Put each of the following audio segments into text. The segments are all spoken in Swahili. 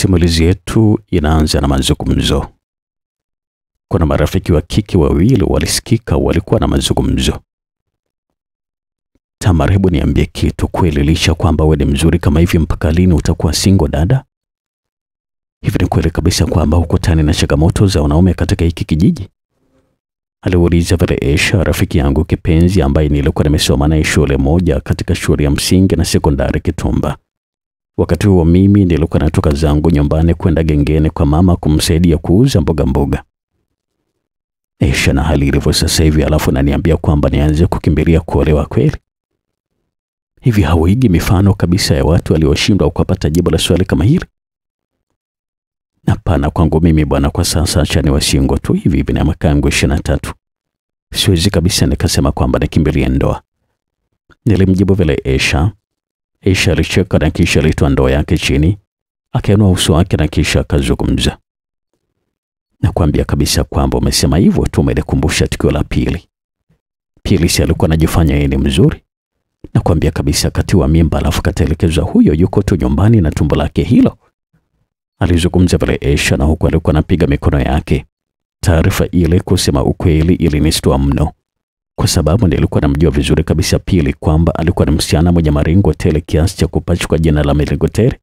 Simulizi yetu inaanza na mazungumzo. Kuna marafiki wa kike wawili walisikika walikuwa na mazungumzo. Tamar, hebu niambie kitu, kweli licha kwamba wewe ni mzuri kama hivi, mpaka lini utakuwa singo dada? Hivi ni kweli kabisa kwamba hukutani na changamoto za wanaume katika hiki kijiji? Aliuliza vile esha rafiki yangu kipenzi, ambaye nilikuwa nimesoma naye shule moja katika shule ya msingi na sekondari Kitumba. Wakati huo mimi nilikuwa natoka zangu nyumbani kwenda gengeni kwa mama kumsaidia kuuza mboga mboga. Isha na hali ilivyo sasa hivi, alafu naniambia kwamba nianze kukimbilia kuolewa kweli? Hivi hauigi mifano kabisa ya watu walioshindwa kupata jibu la swali kama hili? Hapana, kwangu mimi bwana, kwa sasa acha ni wasingo tu hivi hivi na mwaka yangu ishirini na tatu. Siwezi kabisa nikasema kwamba nikimbilia ndoa. Nilimjibu vile Esha alicheka na kisha alitoa ndoo yake chini, akainua uso wake na kisha akazungumza. Nakwambia kabisa kwamba umesema hivyo tu, umenikumbusha tukio la pili. Pili si alikuwa anajifanya yeye ni mzuri? Nakwambia kabisa kati wa mimba, alafu kataelekezwa huyo yuko tu nyumbani na tumbo lake hilo. Alizungumza pale Esha na huku alikuwa anapiga mikono yake. Taarifa ile, kusema ukweli, ilinistua mno kwa sababu nilikuwa namjua vizuri kabisa. Pili, kwamba alikuwa ni msichana mwenye maringo tele kiasi cha kupachikwa jina la Milingoteri,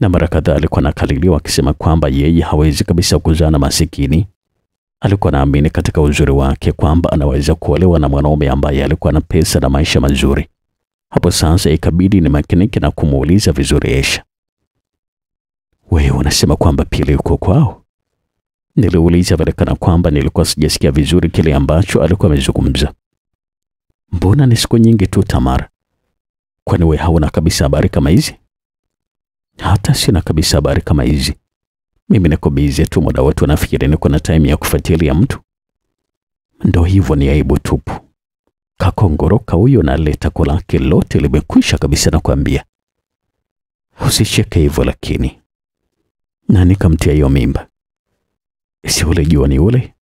na mara kadhaa alikuwa nakaliliwa akisema kwamba yeye hawezi kabisa kuzaa na masikini. Alikuwa naamini katika uzuri wake kwamba anaweza kuolewa na mwanaume ambaye alikuwa na pesa na maisha mazuri. Hapo sasa ikabidi ni makiniki na kumuuliza vizuri Esha, wewe unasema kwamba Pili yuko kwao? Niliuliza kana kwamba nilikuwa sijasikia vizuri kile ambacho alikuwa amezungumza. Mbona ni siku nyingi tu Tamara? Kwani wewe hauna kabisa habari kama hizi? Hata sina kabisa habari kama hizi. Mimi niko busy tu muda wote, nafikiri niko na time ya kufuatilia mtu. Ndo hivyo, ni aibu tupu. Kakongoroka huyo na leta kula lake lote limekwisha kabisa, kuambia Usicheke hivyo lakini, na nikamtia hiyo mimba Si ule John ule?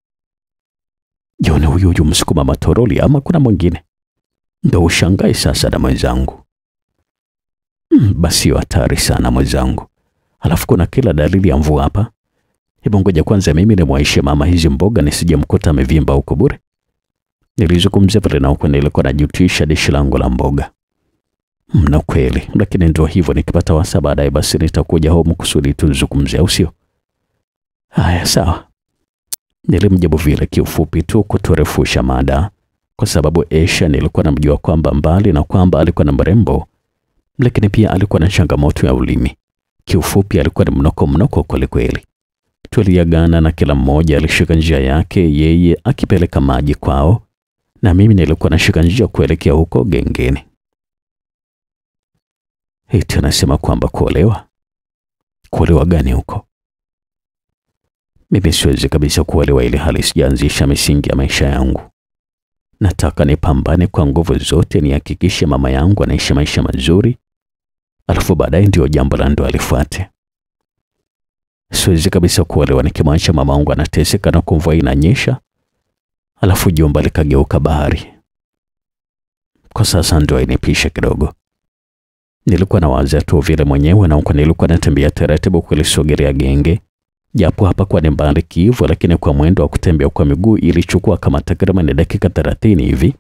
joni huyu huyu msukuma matoroli ama kuna mwingine? Ndo ushangae sasa na mwenzangu. Mm, basi hatari sana mwenzangu. Alafu kuna kila dalili ya mvua hapa. Hebu ngoja kwanza mimi nimwaishe mama hizi mboga nisijemkuta amevimba huko bure. Nilizungumzia vile na huko nilikuwa najutisha dishi langu la mboga. Mna hmm, kweli, lakini ndio hivyo, nikipata wasa baadaye basi nitakuja home kusudi tuzungumze, au sio? Haya, sawa. Nilimjibu vile kiufupi tu kuturefusha mada, kwa sababu Asia nilikuwa namjua kwamba mbali na kwamba alikuwa na mrembo, lakini pia alikuwa na changamoto ya ulimi. Kiufupi alikuwa ni mnoko mnoko kwelikweli. Tuliagana na kila mmoja alishika njia yake, yeye akipeleka maji kwao na mimi nilikuwa nashika njia kuelekea huko gengeni. Eti anasema kwamba kuolewa? Kuolewa gani huko? Mimi siwezi kabisa kuelewa ile hali, sijaanzisha misingi ya maisha yangu. Nataka nipambane kwa nguvu zote, nihakikishe mama yangu anaishi maisha mazuri, alafu baadaye ndiyo jambo la ndoa lifuate. Siwezi kabisa kuolewa nikimwacha mama yangu anateseka na kumvua inanyesha, alafu jumba likageuka bahari. Kwa sasa ndoa inipisha kidogo. Nilikuwa na wazia tu vile mwenyewe na huko nilikuwa natembea taratibu kulisogelea genge Japo hapakuwa ni kivu lakini kwa mwendo wa kutembea kwa miguu ilichukua kama takriban dakika 30 hivi,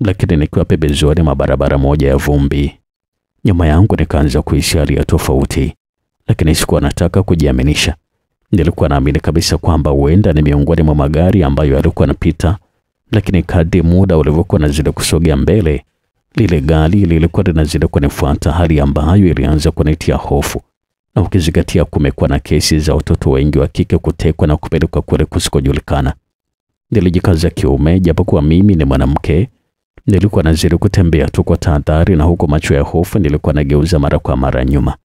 lakini nikiwa pembezoni mwa barabara moja ya vumbi. Nyuma yangu nikaanza kuhisi hali ya tofauti, lakini sikuwa nataka kujiaminisha. Nilikuwa naamini kabisa kwamba huenda ni miongoni mwa magari ambayo yalikuwa yanapita, lakini kadri muda ulivyokuwa nazidi kusogea mbele, lile gari lilikuwa linazidi kunifuata, hali ambayo ilianza kunitia hofu na ukizingatia kumekuwa na kesi za watoto wengi wa kike kutekwa na kupelekwa kule kusikojulikana. Nilijikaza kiume, japokuwa mimi ni mwanamke, nilikuwa naziri kutembea tu kwa tahadhari, na huko macho ya hofu nilikuwa nageuza mara kwa mara nyuma.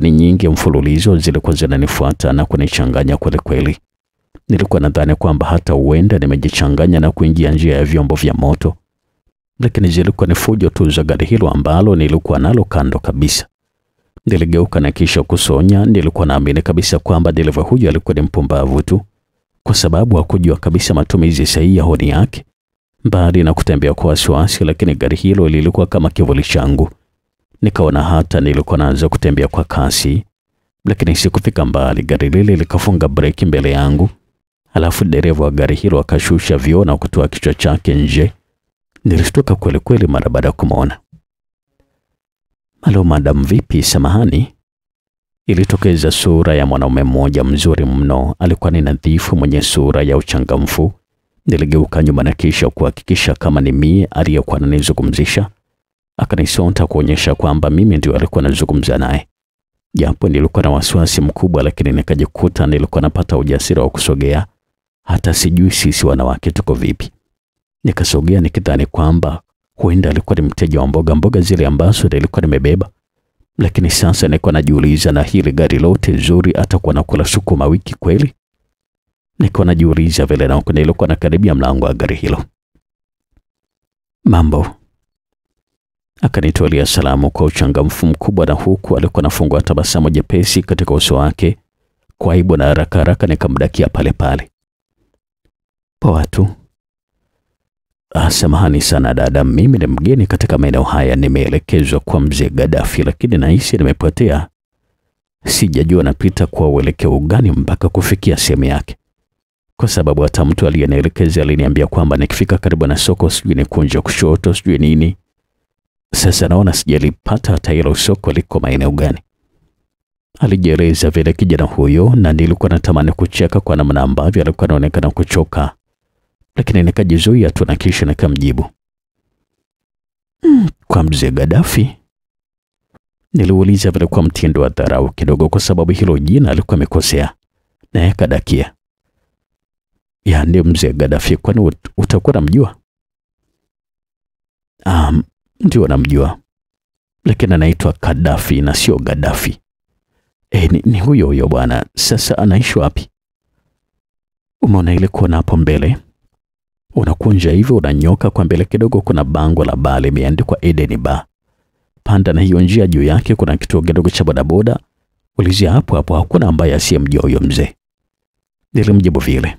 ni nyingi mfululizo zilikuwa zinanifuata na kunichanganya kweli kweli. Nilikuwa nadhani kwamba hata huenda nimejichanganya na kuingia njia ya vyombo vya moto, lakini zilikuwa ni fujo tu za gari hilo ambalo nilikuwa nalo kando kabisa. Niligeuka na kisha kusonya. Nilikuwa naamini kabisa kwamba dereva huyo alikuwa ni mpumbavu tu, kwa sababu hakujua kabisa matumizi sahihi ya honi yake. Mbali na kutembea kwa wasiwasi, lakini gari hilo lilikuwa kama kivuli changu. Nikaona hata nilikuwa naanza kutembea kwa kasi, lakini sikufika mbali, gari lile likafunga breki mbele yangu. Alafu dereva wa gari hilo akashusha vioo na kutoa kichwa chake nje. Nilishtuka kweli kweli mara baada ya kumwona. Halo madam, vipi? Samahani. Ilitokeza sura ya mwanaume mmoja mzuri mno, alikuwa ni nadhifu, mwenye sura ya uchangamfu. Niligeuka nyuma na kisha kuhakikisha kama ni mie aliyekuwa ananizungumzisha. Akanisonta kuonyesha kwamba mimi ndio alikuwa nazungumza naye, japo nilikuwa na wasiwasi mkubwa, lakini nikajikuta nilikuwa napata ujasiri wa kusogea. Hata sijui sisi wanawake tuko vipi. Nikasogea nikidhani kwamba Huenda alikuwa ni mteja wa mboga mboga zile ambazo nilikuwa nimebeba, lakini sasa niko najiuliza, na hili gari lote zuri, atakuwa nakula sukuma wiki kweli? Niko najiuliza vile, na nilikuwa nakaribia mlango wa gari hilo. Mambo, akanitolea salamu kwa uchangamfu mkubwa, na huku alikuwa nafungua tabasamu jepesi katika uso wake kwa aibu, na haraka haraka nikamdakia pale pale. Poa tu Ah, samahani sana dada, mimi ni mgeni katika maeneo haya, nimeelekezwa kwa mzee Gadafi, lakini nahisi nimepotea. Sijajua napita kwa uelekeo gani mpaka kufikia sehemu yake, kwa sababu hata mtu aliyenielekeza aliniambia kwamba nikifika karibu na soko sijui kunja kushoto sijui nini. Sasa naona sijalipata hata hilo soko liko maeneo gani, alijieleza vile kijana huyo, na nilikuwa natamani kucheka kwa namna ambavyo alikuwa anaonekana kuchoka lakini nikajizuia tu na kisha nikamjibu mm, kwa mzee Gaddafi? Niliuliza vile kwa mtindo wa dharau kidogo, kwa sababu hilo jina alikuwa amekosea, naye akadakia. Ya, ndio mzee Gaddafi, kwani utakuwa namjua? Um, ndio namjua, lakini anaitwa Gaddafi na sio Gaddafi. E, ni, ni huyo huyo bwana. Sasa anaishi wapi? Umeona ile kona hapo mbele? Unakunja hivyo, unanyoka kwa mbele kidogo, kuna bango la baa limeandikwa Eden Bar. Panda na hiyo njia, juu yake kuna kituo kidogo cha bodaboda. Ulizia hapo hapo, hakuna ambaye asiyemjua huyo mzee. Nilimjibu vile.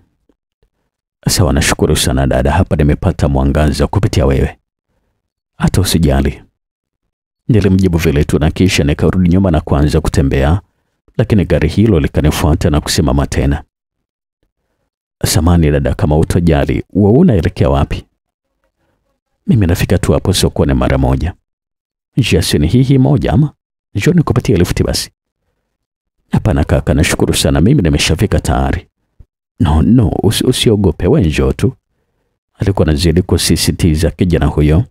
Sawa, nashukuru sana dada, hapa nimepata mwangaza kupitia wewe. Hata usijali. Nilimjibu vile tu na kisha nikarudi nyuma na kuanza kutembea, lakini gari hilo likanifuata na kusimama tena. Samani dada, kama utojali, wewe unaelekea wapi? Mimi nafika tu hapo sokoni mara moja. Njia si ni hii moja ama? Njoo nikupatie elfu basi. Hapana kaka, nashukuru sana, mimi nimeshafika tayari. No, no, usi, usiogope, wewe njoo tu. Alikuwa anazidi kusisitiza kijana huyo.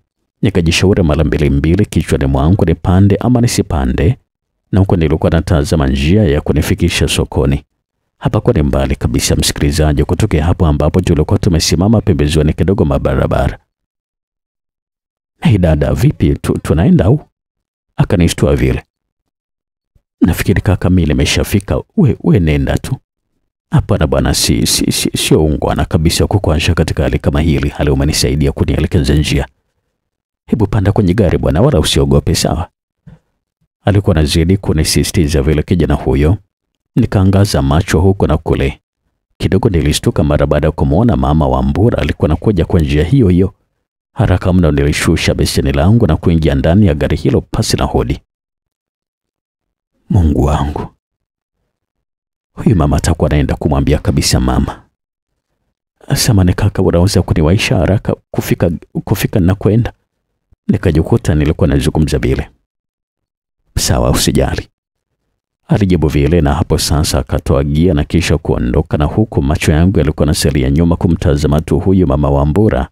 Nikajishauri mara mbili mbili kichwani mwangu nipande ama nisipande, na huko nilikuwa natazama njia ya kunifikisha sokoni. Hapakuwa ni mbali kabisa, msikilizaji, kutokea hapo ambapo tulikuwa tumesimama pembezoni kidogo mwa barabara. Hei dada, vipi tu, tunaenda au? Akanishtua vile. Nafikiri kaka, mimi nimeshafika, we, we nenda tu. Hapana bwana, si, si, si, sio ungwana kabisa kukuansha katika hali kama hili. Hali umenisaidia kunielekeza njia. Hebu panda kwenye gari bwana, wala usiogope, sawa? Alikuwa anazidi kunisisitiza vile kijana huyo, Nikaangaza macho huko na kule. Kidogo nilistuka mara baada ya kumwona mama wa Mbura alikuwa anakuja kwa njia hiyo hiyo. Haraka mno nilishusha beseni langu na kuingia ndani ya gari hilo pasi na hodi. Mungu wangu, huyu mama atakuwa anaenda kumwambia kabisa mama. Samani kaka, unaweza kuniwaisha haraka kufika, kufika kwenda? Nikajikuta nilikuwa nazungumza vile. Sawa, usijali. Alijibu vile na hapo sasa akatoa gia na kisha kuondoka, na huku macho yangu yalikuwa seria nyuma kumtazama tu huyu mama Wambura,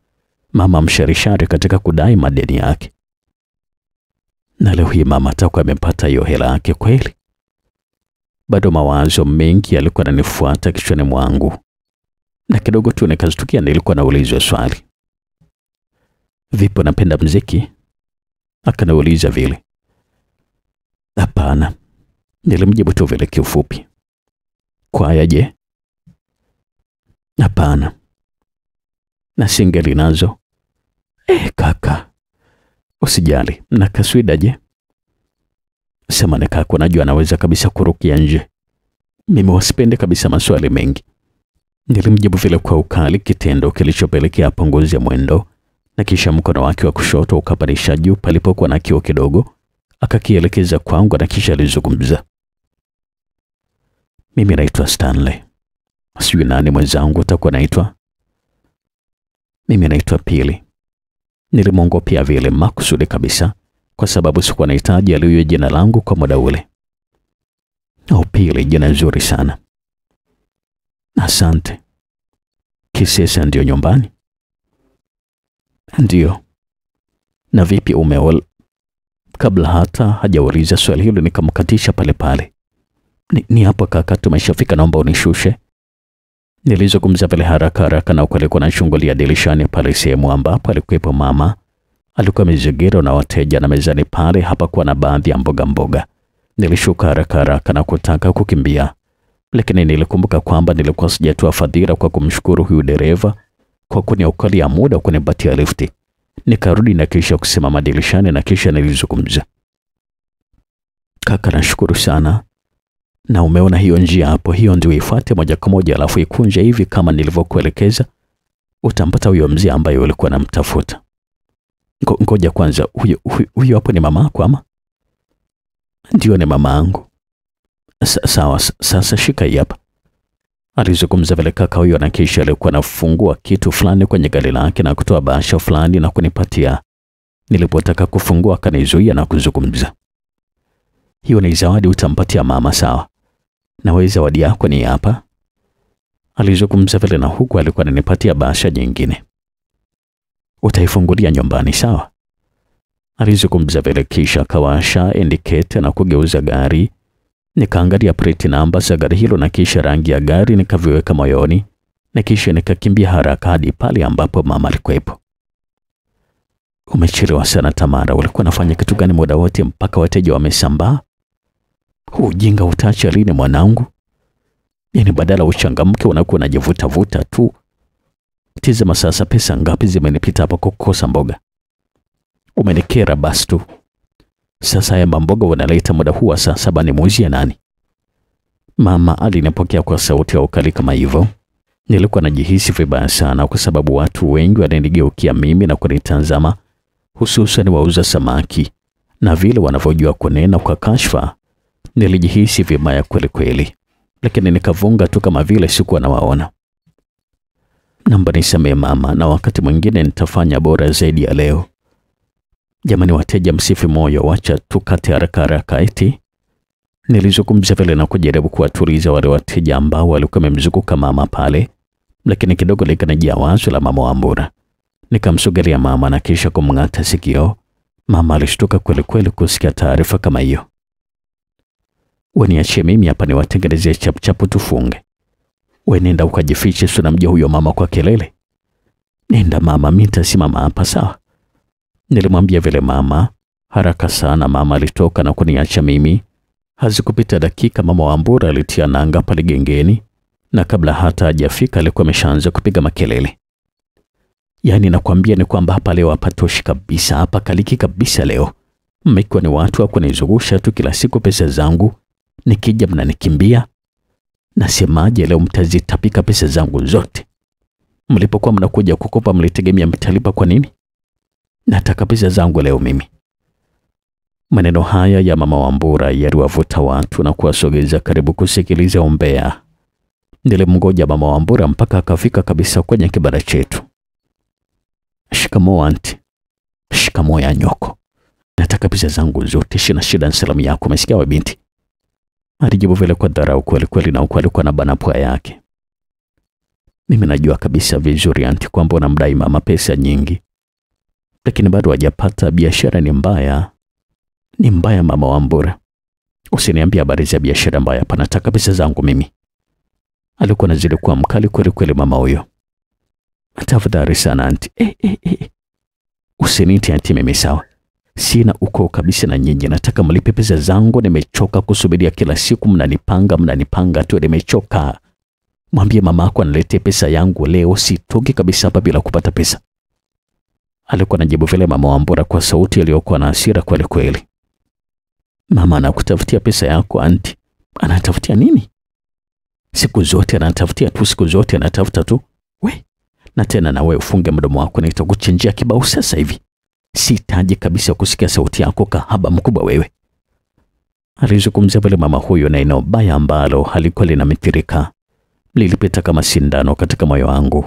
mama msharishari katika kudai madeni yake. Na leo hii mama atakuwa amepata hiyo hela yake kweli? Bado mawazo mengi yalikuwa yananifuata kichwani mwangu, na kidogo tu nikazitukia nilikuwa naulizwa swali, vipi, napenda mziki? Akaniuliza vile. Hapana, Nilimjibu tu vile kiufupi. Kwaya je? Hapana. Na singeli nazo? Eh, kaka. Usijali. Na kaswida je? Semane kako najua anaweza kabisa kurukia nje. Mimi wasipende kabisa maswali mengi. Nilimjibu vile kwa ukali, kitendo kilichopelekea apunguze mwendo na kisha mkono wake wa kushoto ukapanisha juu palipokuwa na kio kidogo, akakielekeza kwangu na kisha alizungumza. Mimi naitwa Stanley. Sijui nani mwenzangu atakuwa naitwa. Mimi naitwa Pili. nilimwongopia vile makusudi kabisa, kwa sababu sikuwa nahitaji aliyo jina langu kwa muda ule. Oh, Pili, jina nzuri sana. Asante. Kisesa ndiyo nyumbani? Ndiyo. Na vipi umeol? Kabla hata hajauliza swali hilo nikamkatisha pale pale ni, hapo hapa kaka, tumeshafika, naomba unishushe. Nilizungumza pale haraka haraka na kulikuwa na shughuli ya dirishani pale sehemu ambapo alikuwepo mama. Alikuwa mizigiro na wateja na mezani pale hapakuwa na baadhi ya mboga mboga. Nilishuka haraka haraka na kutaka kukimbia, lakini nilikumbuka kwamba nilikuwa sijatoa fadhila kwa kumshukuru huyu dereva kwa ya muda kunipatia lifti. Nikarudi na kisha kusimama dirishani na kisha nilizungumza, kaka, nashukuru sana na umeona hiyo njia hapo, hiyo ndio ifuate moja kwa moja, alafu ikunje hivi kama nilivyokuelekeza, utampata huyo mzee ambaye ulikuwa namtafuta. Ngoja kwanza, huyo huyo hapo ni mama yako ama? Ndio, ni mama yangu. Sawa, sasa shika hii hapa. Alizungumza vile kaka huyo, na kisha alikuwa anafungua kitu fulani kwenye gari lake na kutoa bahasha fulani na kunipatia. Nilipotaka kufungua akanizuia na kuzungumza, hiyo ni zawadi utampatia mama, sawa? na wewe zawadi yako ni hapa. Alizungumza vile na huku alikuwa ananipatia bahasha nyingine. Utaifungulia nyumbani sawa? Alizungumza vile kisha akawasha indicate na kugeuza gari. Nikaangalia plate namba za gari hilo na kisha rangi ya gari nikaviweka moyoni na kisha nikakimbia haraka hadi pale ambapo mama alikuwepo. Umechelewa sana Tamara, ulikuwa unafanya kitu gani muda wote mpaka wateja wamesambaa? Huu ujinga utaacha lini mwanangu? Yaani badala uchangamke unakuwa unajivuta-vuta tu. Tizama sasa, pesa ngapi zimenipita hapa kukosa mboga. Umenikera basi tu. Sasa haya mamboga wanaleta muda huu wa saa saba, ya nani? Mama alinipokea kwa sauti ya ukali kama hivyo. Nilikuwa najihisi vibaya sana kwa sababu watu wengi wananigeukia mimi na kunitazama, hususan wauza samaki na vile wanavyojua kunena kwa kashfa Nilijihisi vibaya kweli kweli, lakini nikavunga tu kama vile sikuwa nawaona. namba nisamehe mama, na wakati mwingine nitafanya bora zaidi ya leo. Jamani wateja, msifi moyo, wacha tukate haraka haraka. Eti nilizungumza vile na kujaribu kuwatuliza wale wateja ambao walikuwa wamemzunguka mama pale, lakini kidogo likanijia wazo la mama Wambura. Nikamsogelea mama na kisha kumng'ata sikio. Mama alishtuka kweli kweli kusikia taarifa kama hiyo. Waniachie mimi hapa niwatengenezee chapuchapu tufunge. We nenda ukajifiche, sunamja huyo mama kwa kelele. Nenda mama, mimi nitasimama hapa sawa. Nilimwambia vile mama. Haraka sana mama alitoka na kuniacha mimi. Hazikupita dakika, mama Wambura alitia nanga pale gengeni, na kabla hata hajafika alikuwa ameshaanza kupiga makelele. Yaani nakwambia ni kwamba hapa leo hapatoshi kabisa, hapa kaliki kabisa leo. Mmekuwa ni watu wa kunizungusha tu kila siku pesa zangu nikija mnanikimbia. Nasemaje leo mtazitapika pesa zangu zote? Mlipokuwa mnakuja kukopa mlitegemea mtalipa kwa nini? Nataka pesa zangu leo mimi. Maneno haya ya mama Wambura yaliwavuta watu na kuwasogeza karibu kusikiliza umbea. Nilimngoja mama Wambura mpaka akafika kabisa kwenye kibara chetu. Shikamoo anti. Shikamoo ya nyoko. Nataka pesa zangu zote, shina shida nsalamu yako. Umesikia we binti? alijibu vile kwa dharau kweli kweli na ukweli alikuwa na bana pua yake. Mimi najua kabisa vizuri anti kwamba unamdai mama pesa nyingi, lakini bado hajapata. Biashara ni mbaya, ni mbaya mama Wambura. Usiniambie habari za biashara mbaya, nataka pesa zangu mimi. Alikuwa anazidi kuwa mkali kweli kweli mama huyo. Tafadhali sana anti. Eh, eh, eh. Usiniti anti mimi sawa. Sina ukoo kabisa na nyinyi, nataka mlipe pesa zangu. Nimechoka kusubiria kila siku, mnanipanga mnanipanga tu, nimechoka. Mwambie mamako aniletee pesa yangu leo, sitoki kabisa hapa bila kupata pesa. Alikuwa anajibu vile mama Wambura kwa sauti iliyokuwa na hasira kweli kweli. Mama anakutafutia pesa yako anti. Anatafutia nini? Siku zote anatafutia tu, siku zote anatafuta tu. We, na tena na wewe ufunge mdomo wako, nitakuchinjia kibao sasa hivi sitaji kabisa kusikia sauti yako, kahaba mkubwa wewe. alizungumza pale mama huyo na eneo baya ambalo halikuwa linamithirika lilipita kama sindano katika moyo wangu.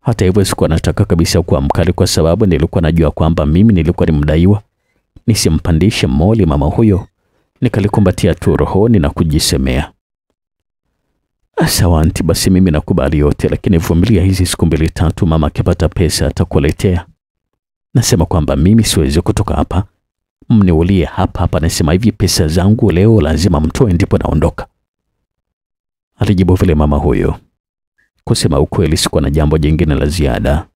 Hata hivyo sikuwa nataka kabisa kuwa mkali, kwa sababu nilikuwa najua kwamba mimi nilikuwa ni mdaiwa. Nisimpandishe moli mama huyo, nikalikumbatia tu rohoni na kujisemea, sawa anti, basi mimi nakubali yote, lakini vumilia hizi siku mbili tatu, mama akipata pesa atakuletea Nasema kwamba mimi siwezi kutoka hapa, mniulie hapa hapa. Nasema hivi, pesa zangu leo lazima mtoe, ndipo naondoka, alijibu vile mama huyo. Kusema ukweli, sikuwa na jambo jingine la ziada.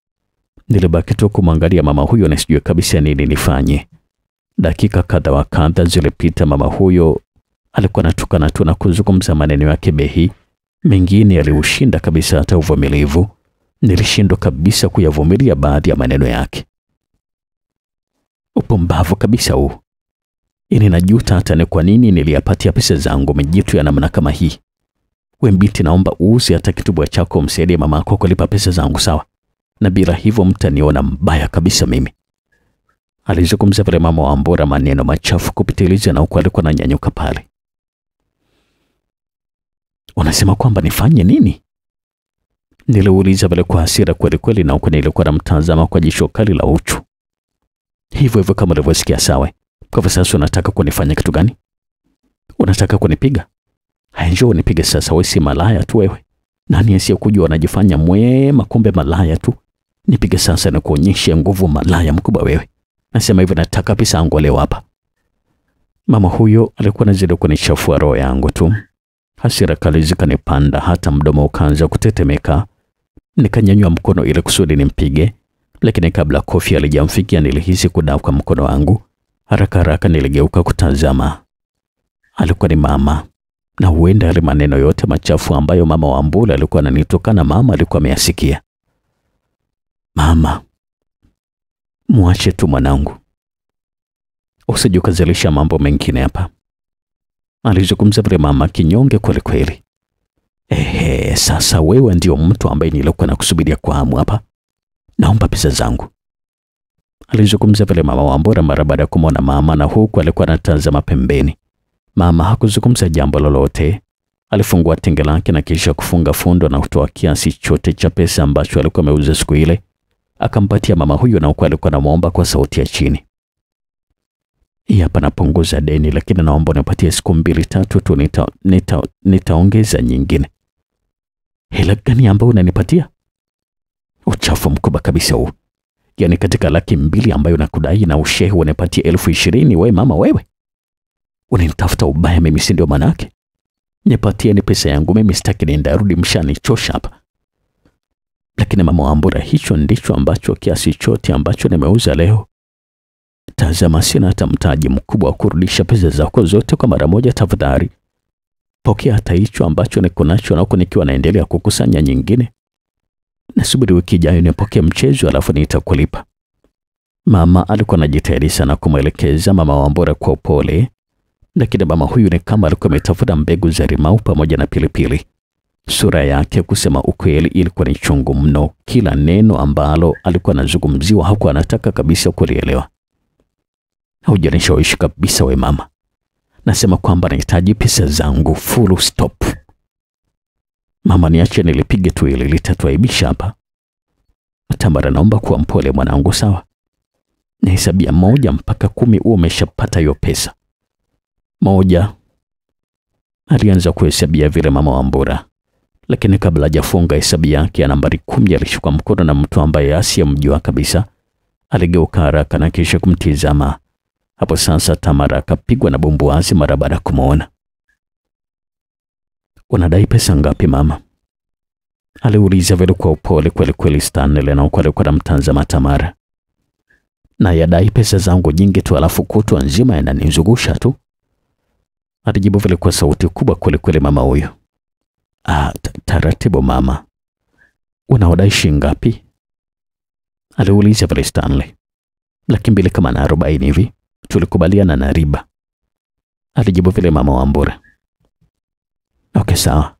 Nilibaki tu kumwangalia mama huyo na sijui kabisa nini nifanye. Dakika kadha wa kadha zilipita. Mama huyo alikuwa anatukana tu na kuzungumza maneno yake behi, mengine yaliushinda kabisa hata uvumilivu. Nilishindwa kabisa kuyavumilia baadhi ya maneno yake. Upumbavu kabisa huu. Ini najuta hata ni kwa nini niliyapatia pesa zangu mijitu ya namna kama hii. We naomba uuze hata kitubwa chako msaidie mama yako kulipa pesa zangu, sawa? Na bila hivyo mtaniona mbaya kabisa mimi. Alizungumza vile mama wa maneno machafu kupitiliza, na huku alikuwa ananyanyuka pale. Unasema kwamba nifanye nini? Niliuliza vile kwa hasira kwelikweli, na huku nilikuwa namtazama kwa jicho kali la uchu hivyo hivyo kama ulivyosikia. Sawa, kwa hivyo sasa unataka kunifanya kitu gani? Unataka kunipiga? Haya, njoo unipige sasa. Wewe si malaya tu wewe. Nani asiyekujua anajifanya mwema, kumbe malaya tu. Nipige sasa na kuonyesha nguvu, malaya mkubwa wewe. Nasema hivyo, nataka pesa yangu leo hapa. Mama huyo alikuwa anazidi kunichafua roho yangu tu. Hasira kali zikanipanda, hata mdomo ukaanza kutetemeka. Nikanyanyua mkono ili kusudi nimpige, lakini kabla kofi alijamfikia nilihisi kudawa kwa mkono wangu. Haraka haraka niligeuka kutazama. Alikuwa ni mama, na huenda yale maneno yote machafu ambayo mama wa Mbula alikuwa ananitukana mama alikuwa ameyasikia. Mama, muache tu mwanangu, usijukazilisha mambo mengine hapa, alizungumza vile mama kinyonge kwelikweli. Ehe, sasa wewe ndio mtu ambaye nilikuwa nakusubiria kwa hamu hapa naomba pesa zangu. Alizungumza vile mama Wambura mara baada ya kumwona mama, na huku alikuwa anatazama pembeni. Mama hakuzungumza jambo lolote. Alifungua tenge lake na kisha kufunga fundo na kutoa kiasi chote cha pesa ambacho alikuwa ameuza siku ile, akampatia mama huyo, na huku alikuwa anamwomba kwa sauti ya chini, hii hapa napunguza deni, lakini naomba unipatie siku mbili tatu tu, nitaongeza nita, nita, nita nyingine. Hela gani ambayo unanipatia? Uchafu mkubwa kabisa huu. Yaani katika laki mbili ambayo nakudai na ushehe unapatia elfu ishirini we mama wewe. Unanitafuta ubaya mimi si ndio manake? Nipatie ni pesa yangu mimi sitaki mshani chosha hapa. Lakini mama Wambura, hicho ndicho ambacho kiasi chote ambacho nimeuza leo. Tazama, sina hata mtaji mkubwa wa kurudisha pesa zako zote kwa mara moja. Tafadhali pokea hata hicho ambacho niko nacho, nako nikiwa naendelea kukusanya nyingine nasubiri wiki ijayo nipokee mchezo alafu nitakulipa. Mama alikuwa anajitahidi sana kumwelekeza mama Wambura kwa upole, lakini mama huyu ni kama alikuwa ametafuta mbegu za limau pamoja na pilipili. Sura yake, kusema ukweli, ilikuwa ni chungu mno. Kila neno ambalo alikuwa anazungumziwa hakuwa anataka kabisa kulielewa. Haujanishawishi kabisa we mama, nasema kwamba nahitaji pesa zangu, full stop. Mama, niache nilipige tu ili litatuaibisha hapa. Atambara, naomba kuwa mpole mwanangu, sawa? Nahesabia moja mpaka kumi, huo umeshapata hiyo pesa. Moja. Alianza kuhesabia vile mama Wambura, lakini kabla hajafunga hesabu yake ya nambari kumi alishuka mkono na mtu ambaye asiyemjua kabisa. Aligeuka haraka na kisha kumtizama. Hapo sasa Tamara akapigwa na bumbuazi mara baada ya kumwona. Unadai pesa ngapi mama? Aliuliza vile kwa upole kweli kweli. Stanley na kwa anamtazama Tamara. Na yadai pesa zangu nyingi tu, alafu kutwa nzima yananizungusha tu, alijibu vile kwa sauti kubwa kweli kweli mama huyo. Ah, taratibu mama, unaodai ngapi aliuliza vile Stanley. Lakini bila kama na 40 hivi, tulikubaliana na riba, alijibu vile mama wa mbura Okay, sawa.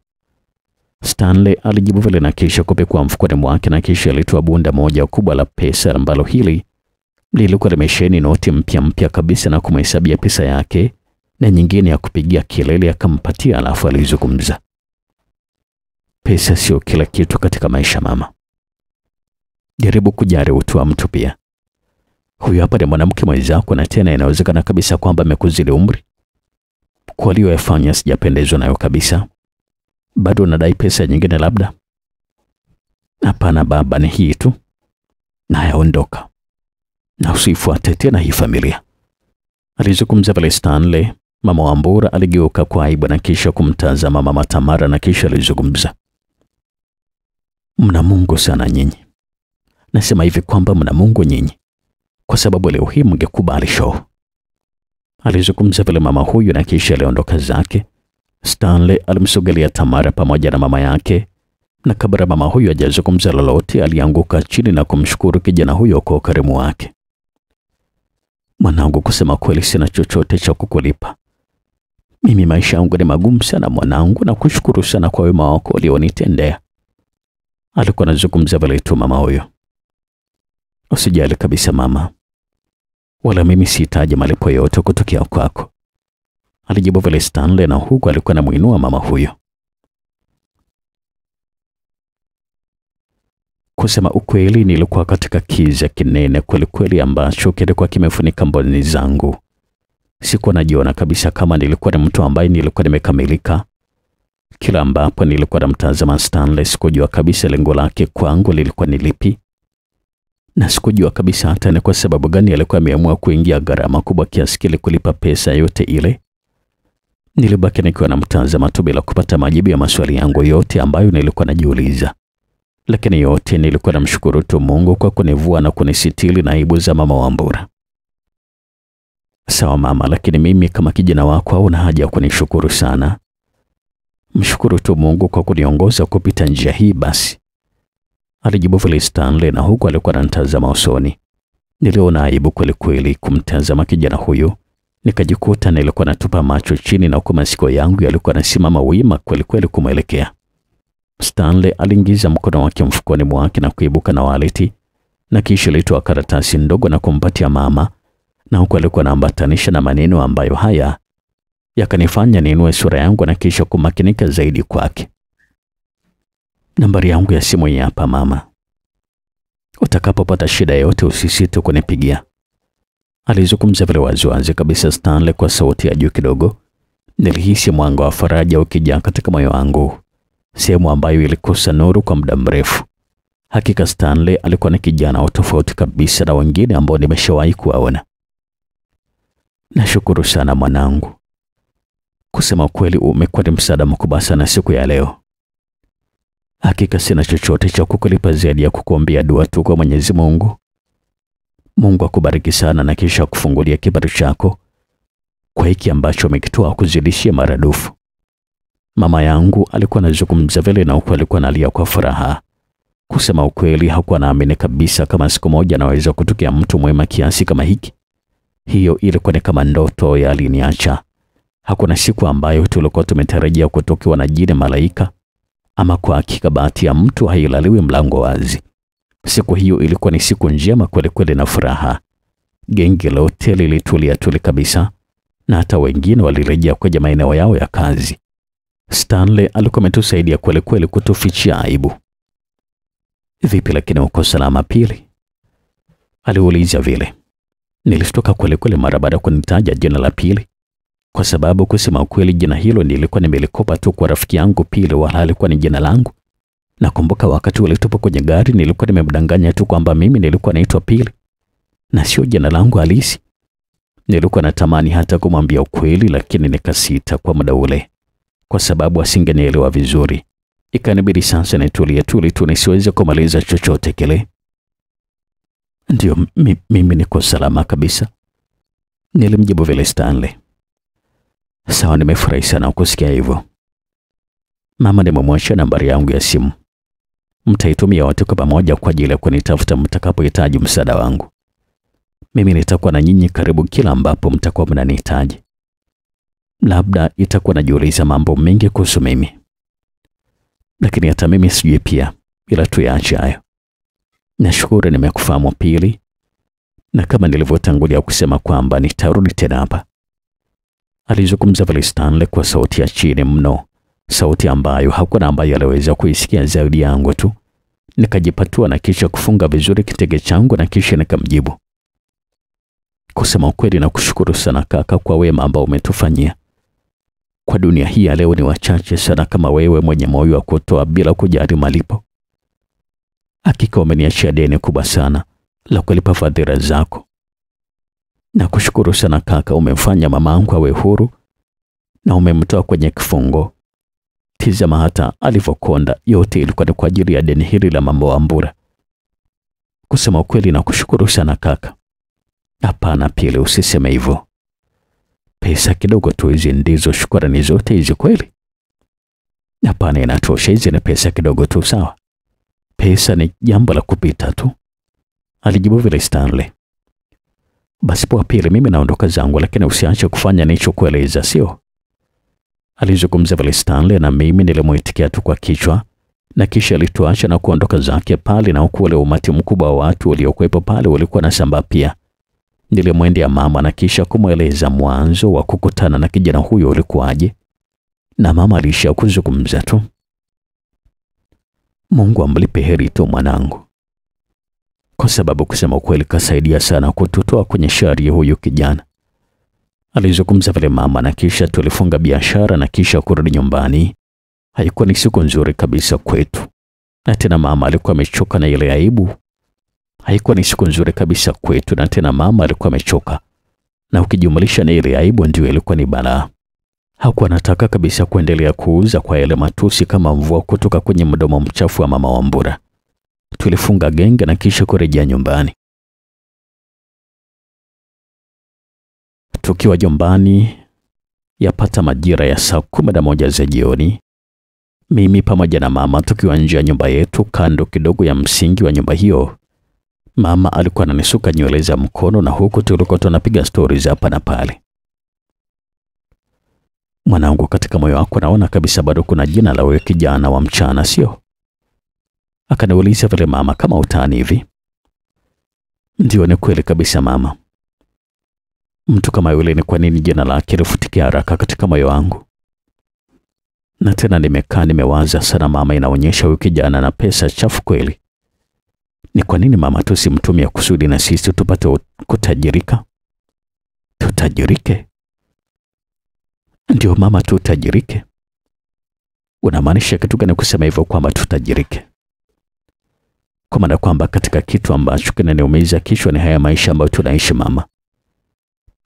Stanley alijibu vile na kisha kupekua mfukoni mwake na kisha alitoa bunda moja kubwa la pesa ambalo hili lilikuwa limesheni noti mpya mpya kabisa na kumhesabia pesa yake na nyingine ya kupigia kelele akampatia, alafu alizungumza. Pesa sio kila kitu katika maisha mama, jaribu kujari utu wa mtu pia. Huyu hapa ni mwanamke mwenzako, na tena inawezekana kabisa kwamba amekuzidi umri kwa aliyoyafanya sijapendezwa nayo kabisa. Bado nadai pesa nyingine labda? Hapana baba, ni hii tu. na ondoka na usifuate tena hii familia. Alizungumza pale Stanley. Mama Wambura aligeuka kwa aibu na kisha kumtazama mama Tamara na kisha alizungumza, mna Mungu sana nyinyi. Nasema hivi kwamba mna Mungu nyinyi, kwa sababu leo hii mngekubali show Alizungumza vile mama huyu na kisha aliondoka zake. Stanley alimsogelea Tamara pamoja na mama yake, na kabla mama huyu hajazungumza lolote, alianguka chini na kumshukuru kijana huyo kwa ukarimu wake. Mwanangu, kusema kweli, sina chochote cha kukulipa. Mimi maisha yangu ni magumu sana mwanangu, na kushukuru sana kwa wema wako ulionitendea. Alikuwa anazungumza vile tu mama huyo. Usijali kabisa mama, wala mimi sihitaji malipo yote kutokea kwako, alijibu vile Stanley, na huku alikuwa anamuinua mama huyo. Kusema ukweli, nilikuwa katika kiza kinene kwelikweli ambacho kilikuwa kimefunika mboni zangu. Sikuwa najiona kabisa kama nilikuwa ni mtu ambaye nilikuwa nimekamilika. Kila ambapo nilikuwa namtazama Stanley, sikujua kabisa lengo lake kwangu lilikuwa ni lipi na sikujua kabisa hata ni kwa sababu gani alikuwa ameamua kuingia gharama kubwa kiasi kile kulipa pesa yote ile. Nilibaki nikiwa namtazama tu bila kupata majibu ya maswali yangu yote ambayo nilikuwa najiuliza, lakini yote nilikuwa namshukuru tu Mungu kwa kunivua na kunisitiri na aibu za mama Wambura. Sawa mama, lakini mimi kama kijana wako hauna haja ya kunishukuru sana. Mshukuru tu Mungu kwa kuniongoza kupita njia hii basi alijibu vile Stanley, na huku alikuwa anatazama usoni. Niliona aibu kweli kweli kumtazama kijana huyu, nikajikuta nilikuwa natupa macho chini, na huku masikio yangu yalikuwa yanasimama wima kweli kweli kumwelekea Stanley. Aliingiza mkono wake mfukoni mwake na kuibuka na waleti na kisha alitoa karatasi ndogo na kumpatia mama, na huku alikuwa anaambatanisha na maneno ambayo haya yakanifanya niinue sura yangu na kisha kumakinika zaidi kwake. Nambari yangu ya simu hapa mama. Utakapopata shida yote usisite kunipigia. Alizungumza vile waziwazi kabisa Stanley kwa sauti ya juu kidogo. Nilihisi mwanga wa faraja ukijaa katika moyo wangu, sehemu ambayo ilikosa nuru kwa muda mrefu. Hakika Stanley alikuwa ni kijana wa tofauti kabisa na wengine ambao nimeshawahi kuwaona. Nashukuru sana mwanangu. Kusema kweli, umekuwa ni msaada mkubwa sana siku ya leo. Hakika sina chochote cha kukulipa zaidi ya kukuombea dua tu kwa Mwenyezi Mungu. Mungu akubariki sana na kisha kufungulia kibali chako kwa hiki ambacho umekitoa kuzidishia maradufu. Mama yangu alikuwa anazungumza vile na huku alikuwa analia kwa furaha. Kusema ukweli, hakuwa naamini kabisa kama siku moja anaweza kutokea mtu mwema kiasi kama hiki. Hiyo ilikuwa ni kama ndoto ya aliniacha. Hakuna siku ambayo tulikuwa tumetarajia kutokewa na jini malaika ama kwa hakika bahati ya mtu hailaliwi mlango wazi. Siku hiyo ilikuwa ni siku njema kweli na furaha. Genge la hoteli lilitulia tuli kabisa na hata wengine walirejea kwenye maeneo yao ya kazi. Stanley alikuwa ametusaidia kweli kutufichia aibu. Vipi lakini uko salama Pili? Aliuliza vile. Nilishtuka kweli mara baada ya kunitaja jina la Pili kwa sababu kusema ukweli, jina hilo nilikuwa nimelikopa tu kwa rafiki yangu Pili, wala alikuwa ni jina langu. Nakumbuka wakati ule tupo kwenye gari, nilikuwa nimemdanganya tu kwamba mimi nilikuwa naitwa Pili na sio jina langu halisi. Nilikuwa natamani hata kumwambia ukweli, lakini nikasita kwa muda ule, kwa sababu asingenielewa vizuri. Ikanibidi sasa nitulie tuli tu nisiweze kumaliza chochote kile. ndio mimi niko salama kabisa, nilimjibu vile Stanley. Sawa, nimefurahi sana kusikia hivyo. Mama nimemwacha nambari yangu ya simu, mtaitumia wote kwa pamoja kwa ajili ya kunitafuta mtakapohitaji msaada wangu. Mimi nitakuwa na nyinyi karibu kila ambapo mtakuwa mnanihitaji. Labda itakuwa najiuliza mambo mengi kuhusu mimi, lakini hata mimi sijui pia, ila tuyaache hayo. Nashukuru nimekufahamu Pili, na kama nilivyotangulia kusema kwamba nitarudi tena hapa Alizungumza Vali Stanley kwa sauti ya chini mno, sauti ambayo hakuna ambaye aliweza kuisikia zaidi yangu tu. Nikajipatua na kisha kufunga vizuri kitege changu na kisha nikamjibu, kusema ukweli na kushukuru sana kaka kwa wema ambao umetufanyia. Kwa dunia hii ya leo ni wachache sana kama wewe mwenye moyo wa kutoa bila kujali malipo. Hakika umeniachia deni kubwa sana la kulipa fadhila zako. Nakushukuru sana kaka, umemfanya mama yangu awe huru na umemtoa kwenye kifungo. Tizama hata alivyokonda, yote ilikuwa ni kwa ajili ya deni hili la mambo mbura Kusema ukweli, nakushukuru sana kaka. Hapana Pili, usiseme hivyo. Pesa kidogo tu, hizi ndizo shukrani zote hizi kweli? Hapana, inatosha. Hizi ni pesa kidogo tu, sawa. Pesa ni jambo la kupita tu, alijibu vile Stanley. Basi poa pili, mimi naondoka zangu, lakini usiache kufanya kueleza, sio? Alizungumza vile Stanley na mimi nilimuitikia tu kwa kichwa, na kisha alituacha na kuondoka zake pale, na huku ule umati mkubwa wa watu waliokuwepo pale walikuwa na sambaa pia. Nilimwendea mama na kisha kumweleza mwanzo wa kukutana na kijana huyo ulikuwaje, na mama aliishia kuzungumza tu, Mungu amlipe heri tu mwanangu kwa sababu kusema ukweli kasaidia sana kututoa kwenye shari huyu kijana. Alizungumza vile mama na kisha tulifunga biashara na kisha kurudi nyumbani. Haikuwa ni siku nzuri kabisa kwetu, na tena mama alikuwa amechoka na ile aibu. Haikuwa ni siku nzuri kabisa kwetu, na tena mama alikuwa amechoka, na ukijumlisha na ile aibu, ndio ilikuwa ni balaa. Hakuwa anataka kabisa kuendelea kuuza kwa yale matusi kama mvua kutoka kwenye mdomo mchafu wa mama Wambura. Tulifunga genge na kisha kurejea nyumbani. Tukiwa nyumbani yapata majira ya saa kumi na moja za jioni, mimi pamoja na mama tukiwa nje ya nyumba yetu kando kidogo ya msingi wa nyumba hiyo, mama alikuwa ananisuka nywele za mkono na huku tulikuwa tunapiga stori za hapa na pale. Mwanangu, katika moyo wako naona kabisa bado kuna jina la wewe kijana wa mchana, sio? Akaniuliza vile mama, kama utani hivi? Ndio, ni kweli kabisa mama. Mtu kama yule, ni kwa nini jina lake lifutike haraka katika moyo wangu? Na tena nimekaa nimewaza sana mama, inaonyesha huyu kijana na pesa chafu kweli. Ni kwa nini mama tusimtumia kusudi na sisi tupate kutajirika? Tutajirike? Ndio mama, tutajirike? Unamaanisha kitu gani kusema hivyo kwamba tutajirike? kwa maana kwamba katika kitu ambacho kinaniumiza kichwa ni haya maisha ambayo tunaishi mama.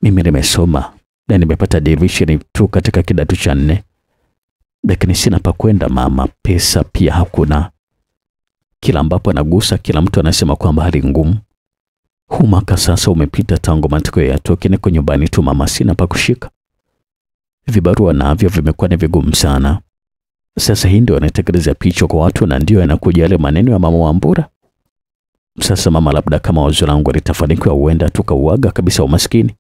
Mimi nimesoma na nimepata division tu katika kidato cha nne, lakini sina pa kwenda mama, pesa pia hakuna. Kila ambapo anagusa, kila mtu anasema kwamba hali ngumu. Huu mwaka sasa umepita tangu matokeo yatoke, niko nyumbani tu mama, sina pa kushika. Vibarua navyo vimekuwa ni vigumu sana. Sasa hii ndio anatekeleza picha kwa watu na ndio yanakuja yale maneno ya mama Wambura. Sasa mama, labda kama wazo langu litafanikiwa, huenda tukauaga kabisa umaskini.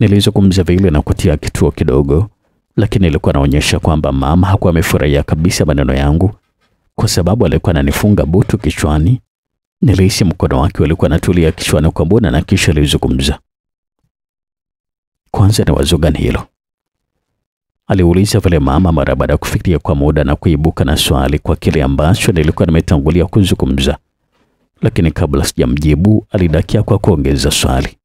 Nilizungumza vile na kutia kituo kidogo, lakini ilikuwa naonyesha kwamba mama hakuwa amefurahia kabisa maneno yangu, kwa sababu alikuwa ananifunga butu kichwani. Nilihisi mkono wake ulikuwa natulia kichwani kwa mbona, na kisha alizungumza. Kwanza ni wazo gani hilo? Aliuliza vile mama mara baada ya kufikiria kwa muda na kuibuka na swali kwa kile ambacho nilikuwa nimetangulia kuzungumza lakini kabla sijamjibu alidakia kwa kuongeza swali.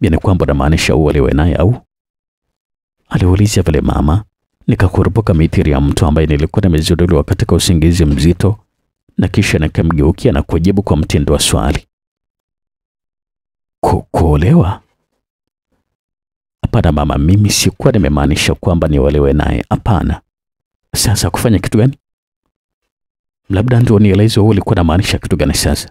Yaani kwamba namaanisha u aliwe naye au? aliulizia vile mama, nikakurupuka mithiri ya mtu ambaye nilikuwa nimeziruliwa katika usingizi mzito, na kisha nikamgeukia na kujibu kwa mtindo wa swali. Kuolewa? Hapana mama, mimi sikuwa nimemaanisha kwamba niolewe naye. Hapana. Sasa kufanya kitu gani? Labda ndio nieleze wewe ulikuwa unamaanisha kitu gani sasa.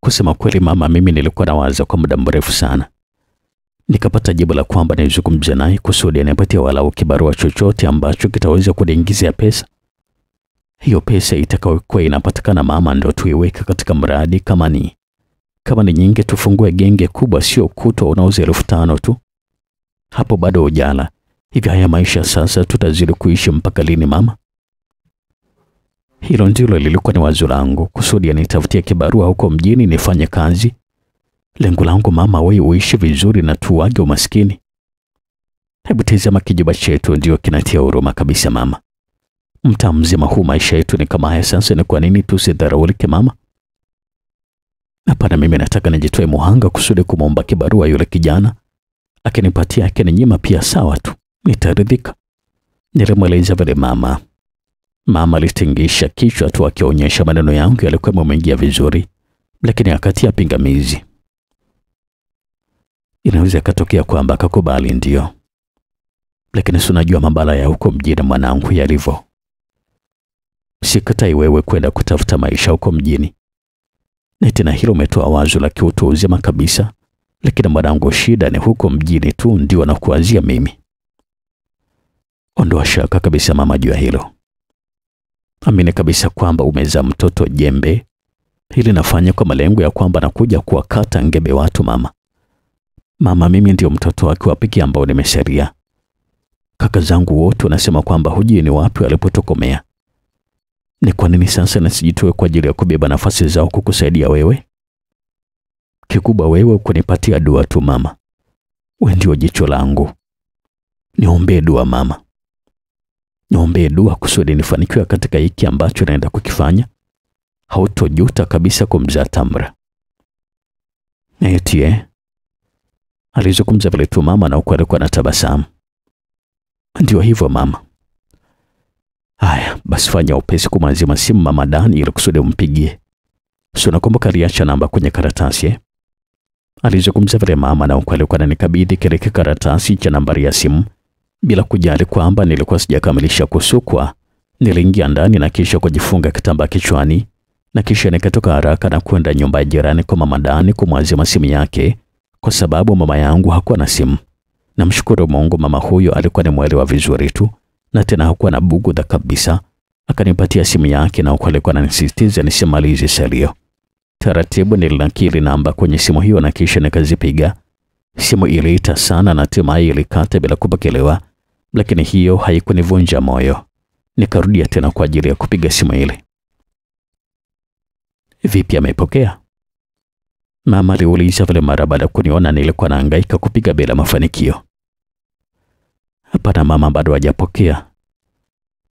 Kusema kweli, mama, mimi nilikuwa nawaza kwa muda mrefu sana, nikapata jibu la kwamba nizungumze naye kusudi anipatie walau kibarua chochote ambacho kitaweza kuniingizia pesa. Hiyo pesa itakayokuwa inapatikana, mama, ndio tuiweke katika mradi. Kama ni kama ni nyingi, tufungue genge kubwa, sio kutwa unauza elfu tano tu. Hapo bado ujala hivi. Haya maisha sasa tutazidi kuishi mpaka lini mama? Hilo ndilo lilikuwa ni wazo langu, kusudi anitafutie kibarua huko mjini nifanye kazi. Lengo langu mama, wewe uishi vizuri na tuwage umaskini. Hebu tizama kijiba chetu, ndio kinatia huruma kabisa mama. Mtaa mzima huu maisha yetu ni kama haya. Sasa ni kwa nini tusidharaulike mama? Hapana, mimi nataka nijitoe muhanga kusudi kumwomba kibarua yule kijana. Akinipatia akininyima pia sawa tu, nitaridhika. Nilimweleza vile mama Mama alitingisha kichwa tu akionyesha maneno yangu yalikuwa yameingia vizuri, lakini akatia pingamizi. Inaweza ikatokea kwamba akakubali ndio, lakini si unajua mabala ya huko mjini mwanangu yalivyo. Sikatai wewe kwenda kutafuta maisha huko mjini, na tena hilo umetoa wazo la kiutu uzima kabisa, lakini mwanangu, shida ni huko mjini tu ndio anakuazia mimi. Ondoa shaka kabisa mama jua hilo. Amini kabisa kwamba umezaa mtoto jembe. Hili nafanya kwa malengo ya kwamba nakuja kuwakata ngebe watu mama. Mama, mimi ndio mtoto wake wa pekee ambao nimesharia. Kaka zangu wote wanasema kwamba hujui ni wapi walipotokomea. Ni kwa nini sasa nasijitoe kwa ajili ya kubeba nafasi zao kukusaidia wewe? Kikubwa wewe kunipatia dua tu mama. Wewe ndio jicho langu. Niombee dua mama. Niombee dua kusudi nifanikiwe katika hiki ambacho naenda kukifanya. Hautojuta kabisa kumzaa Tamra. Eti eh? Alizungumza vile tu mama, na huku alikuwa na tabasamu. Ndio hivyo mama. Haya basi, fanya upesi kumwazima simu mama Dani ili kusudi umpigie. Si unakumbuka aliacha namba kwenye karatasi eh? Alizungumza vile mama, na huku alikuwa ananikabidhi kile kikaratasi cha nambari ya simu bila kujali kwamba nilikuwa sijakamilisha kusukwa, niliingia ndani na kisha kujifunga kitambaa kichwani na kisha nikatoka haraka na kwenda nyumba ya jirani kwa mama Dani kumwazima simu yake kwa sababu mama yangu hakuwa na simu. Namshukuru Mungu, mama huyo alikuwa ni mwelewa vizuri tu na tena hakuwa na bugudha kabisa. Akanipatia simu yake na huko alikuwa ananisisitiza nisimalize salio. Taratibu nilinakili namba kwenye simu hiyo na kisha nikazipiga Simu iliita sana na hatimaye ilikata bila kupokelewa, lakini hiyo haikunivunja moyo. Nikarudia tena kwa ajili ya kupiga simu ile. Vipi amepokea? Mama aliuliza vile mara baada kuniona nilikuwa naangaika kupiga bila mafanikio. Hapana mama, bado hajapokea.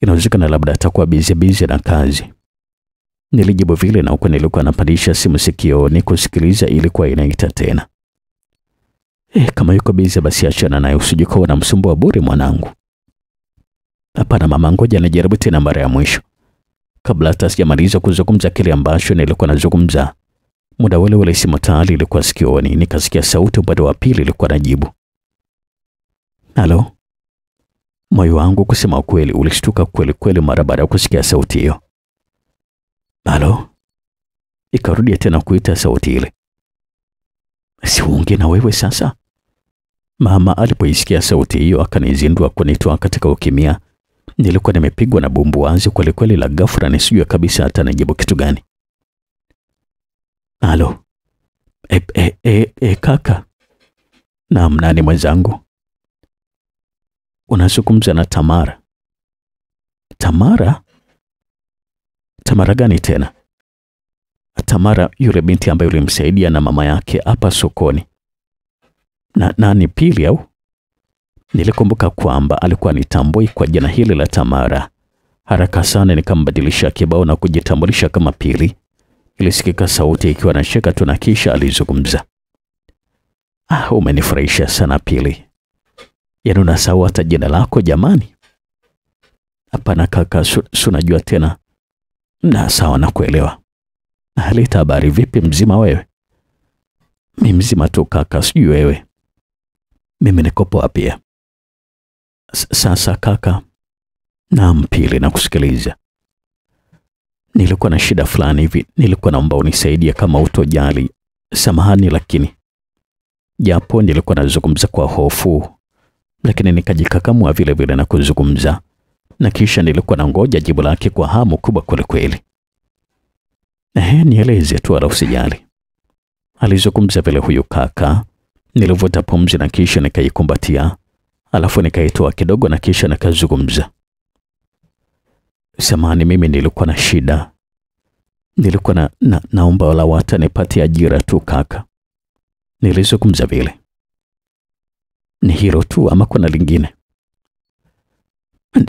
Inawezekana labda atakuwa bizi bizi na kazi. Nilijibu vile na huko nilikuwa napandisha simu sikioni kusikiliza ilikuwa inaita tena. Eh, kama yuko bize basi achana naye, usijikuwa na msumbu wa bure mwanangu. Hapana mama, ngoja najaribu tena mara ya mwisho. Kabla hata sijamaliza kuzungumza kile ambacho nilikuwa nazungumza, muda wale wale simu tayari ilikuwa sikioni, nikasikia sauti upande wa pili ilikuwa najibu. Halo. Moyo wangu kusema ukweli ulishtuka kweli kweli mara baada ya kusikia sauti hiyo. Halo. Ikarudia tena kuita sauti ile. Siunge na wewe sasa? Mama alipoisikia sauti hiyo akanizindua kunitoa katika ukimia. Nilikuwa nimepigwa na bumbuazi kwelikweli la ghafla, nisijue kabisa hata najibu kitu gani. Halo e, e, e, e, kaka. Naam, nani mwenzangu? Unazungumza na Tamara. Tamara? Tamara gani tena? Tamara yule binti ambaye ulimsaidia na mama yake hapa sokoni na, nani pili au? Nilikumbuka kwamba alikuwa nitambui kwa jina hili la Tamara. Haraka sana nikambadilisha kibao na kujitambulisha kama Pili. Ilisikika sauti ikiwa na tu, na kisha alizungumza. Ah, umenifurahisha sana Pili. Yaani unasahau hata jina lako jamani? Hapana kaka, sunajua su tena. Na sawa, na kuelewa Halita, habari vipi? Mzima wewe? Mi mzima tu kaka, sijui wewe mimi niko poa pia. Sasa kaka, naam Pili, kusikiliza Nilikuwa na shida fulani hivi, nilikuwa naomba unisaidie kama utojali. Samahani lakini japo nilikuwa nazungumza kwa hofu, lakini nikajikakamua vile vile na kuzungumza, na kisha nilikuwa na ngoja jibu lake kwa hamu kubwa kwelikweli. Ehe, nieleze tu wala usijali, alizungumza vile huyu kaka Nilivuta pumzi na kisha nikaikumbatia, alafu nikaitoa kidogo na kisha nikazungumza. samani mimi nilikuwa na shida, nilikuwa na, na, naomba wala wata nipate ajira tu kaka. Nilizungumza vile. Ni hilo tu ama kuna lingine?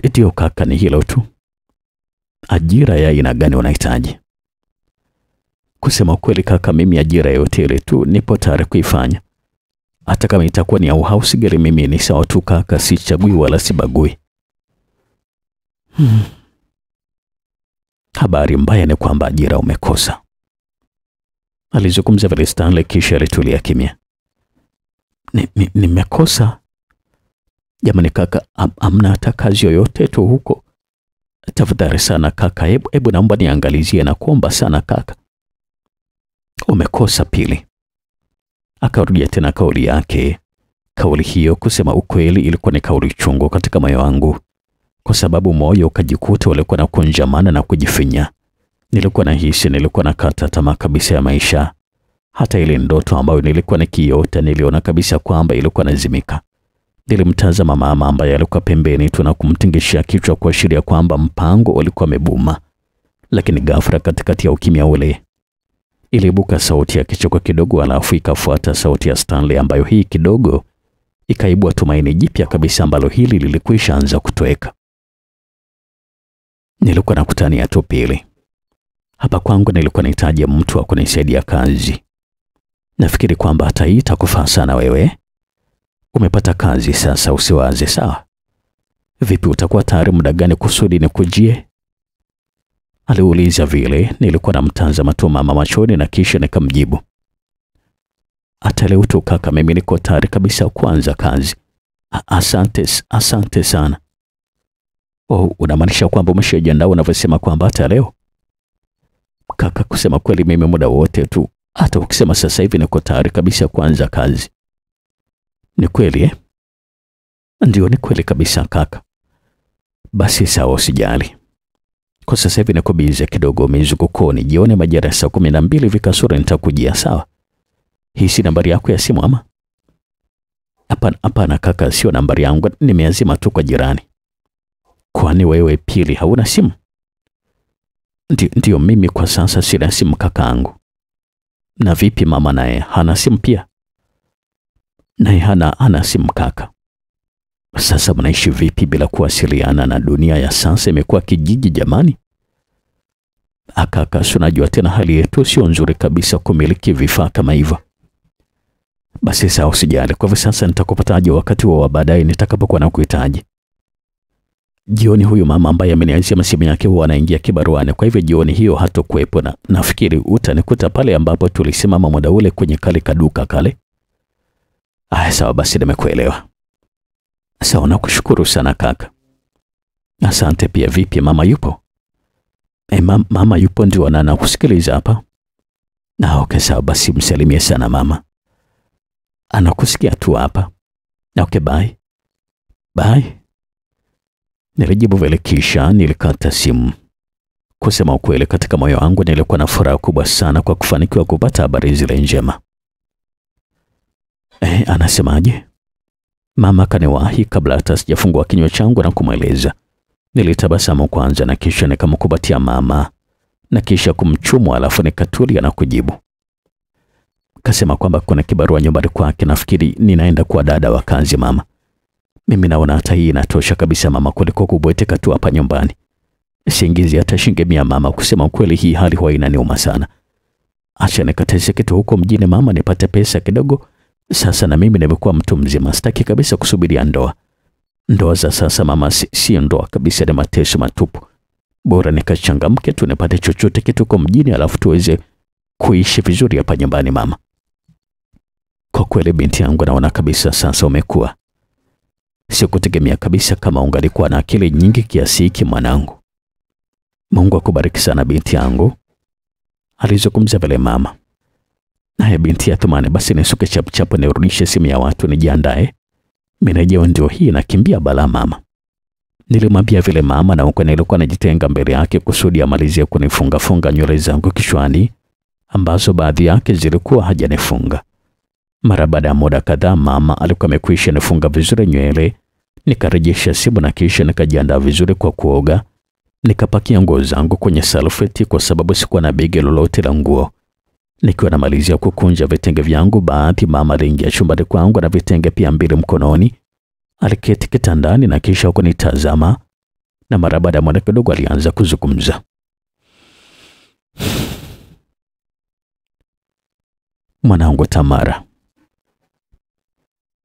Ndio kaka, ni hilo tu. Ajira ya aina gani unahitaji? Kusema kweli kaka, mimi ajira yote ile tu nipo tayari kuifanya hata kama itakuwa ni gari, mimi ni sawa tu kaka, sichagui wala sibagui. Hmm. Habari mbaya ni kwamba ajira umekosa, alizungumza vile Stanley, kisha alitulia kimya. Nimekosa ni, jamani kaka, amna hata kazi yoyote tu huko? Tafadhali sana kaka, hebu hebu naomba niangalizie na kuomba sana kaka. Umekosa pili Akarudia tena kauli yake. Kauli hiyo, kusema ukweli, ilikuwa ni kauli chungu katika moyo wangu, kwa sababu moyo ukajikuta ulikuwa na kunjamana na kujifinya. Nilikuwa nahisi nilikuwa nakata tamaa kabisa ya maisha. Hata ile ndoto ambayo nilikuwa nikiota niliona kabisa kwamba ilikuwa nazimika. Nilimtazama mama ambaye alikuwa pembeni tu na kumtingishia kichwa kuashiria kwamba mpango ulikuwa umebuma, lakini ghafla, katikati ya ukimya ule, iliibuka sauti ya kichoko kidogo, alafu ikafuata sauti ya Stanley ambayo hii kidogo ikaibua tumaini jipya kabisa ambalo hili lilikwisha anza kutoweka. Nilikuwa nakutania tu pili. Hapa kwangu nilikuwa nahitaji mtu wa kunisaidia kazi. Nafikiri kwamba hata hii itakufaa sana wewe. Umepata kazi sasa, usiwaze sawa. Vipi, utakuwa tayari muda gani kusudi nikujie? Aliuliza vile, nilikuwa namtazama tu mama machoni na kisha nikamjibu. Hata leo tu kaka, mimi niko tayari kabisa kuanza kazi. Asante, asante sana. Oh, unamaanisha kwamba umeshajiandaa unavyosema kwamba hata leo? Kaka, kusema kweli mimi muda wote tu, hata ukisema sasa hivi niko tayari kabisa kuanza kazi. Ni kweli eh? Ndio, ni kweli kabisa kaka. Basi sawa, usijali. Kwa sasa hivi nakubiza kidogo ni jione majira ya saa kumi na mbili vikasura nitakujia, sawa? Hii si nambari yako ya simu ama? Hapana, hapana kaka, sio nambari yangu, nimeazima tu kwa jirani. Kwani wewe Pili hauna simu? Ndi, ndiyo mimi kwa sasa sina simu kakaangu. Na vipi mama naye hana simu pia? Naye hana, hana simu kaka. Sasa mnaishi vipi bila kuwasiliana na dunia ya sasa imekuwa kijiji jamani? Akaka, unajua tena hali yetu sio nzuri kabisa kumiliki vifaa kama hivyo. Basi sawa, usijali. Kwa hivyo sasa nitakupataje wakati wa baadaye nitakapokuwa na kuhitaji. Jioni huyu mama ambaye ameniaisia masimu yake huwa anaingia kibaruani, kwa hivyo jioni hiyo hatokuwepo, na nafikiri utanikuta pale ambapo tulisimama muda ule kwenye kale kaduka kale. Aya, sawa basi, nimekuelewa. Sawa, nakushukuru sana kaka. Asante pia. Vipi, mama yupo? E, ma mama yupo ndio ananakusikiliza hapa. Na ah, okay, sawa basi, msalimie sana mama, anakusikia tu hapa. Okay, bye bye. Nilijibu vile kisha nilikata simu. Kusema ukweli, katika moyo wangu nilikuwa na furaha kubwa sana kwa kufanikiwa kupata habari zile njema. Eh, anasemaje? Mama kaniwahi kabla hata sijafungua kinywa changu na kumweleza. Nilitabasamu kwanza na kisha nikamkubatia mama na kisha kumchumwa, alafu nikatulia na kujibu. Kasema kwamba kuna kibarua nyumbani kwake, nafikiri ninaenda kwa dada wa kazi mama. Mimi naona hata hii inatosha kabisa mama, kuliko kubweteka tu hapa nyumbani. Siingizi hata shilingi mia mama. Kusema kweli, hii hali huwa inaniuma sana. Acha nikateseke tu huko mjini mama, nipate pesa kidogo sasa na mimi nimekuwa mtu mzima, sitaki kabisa kusubiria ndoa. Ndoa za sasa mama, si, si ndoa kabisa, ni mateso matupu. Bora nikachangamke tu nipate chochote kwa mjini, alafu tuweze kuishi vizuri hapa nyumbani mama. Kwa kweli binti yangu, naona kabisa sasa umekuwa. Sikutegemea kabisa kama ungalikuwa na akili nyingi kiasi hiki mwanangu. Mungu akubariki sana binti yangu, alizungumza vile mama. Naye binti Athumani, basi nisuke chapuchapu, nirudishe simu ya watu nijiandae, mirejeo ndio hii, nakimbia bala mama. Nilimwambia vile mama, na huko nilikuwa najitenga mbele yake kusudi amalizie kunifungafunga nywele zangu kichwani ambazo baadhi yake zilikuwa hajanifunga. Mara baada ya muda kadhaa, mama alikuwa amekwisha nifunga vizuri nywele. Nikarejesha simu na kisha nikajiandaa vizuri kwa kuoga, nikapakia nguo zangu kwenye salfeti kwa sababu sikuwa na bege lolote la nguo. Nikiwa namalizia kukunja vitenge vyangu, bahati mama aliingia chumbani kwangu na vitenge pia mbili mkononi. Aliketi kitandani na kisha kunitazama, na mara baada ya muda kidogo alianza kuzungumza. Mwanangu Tamara,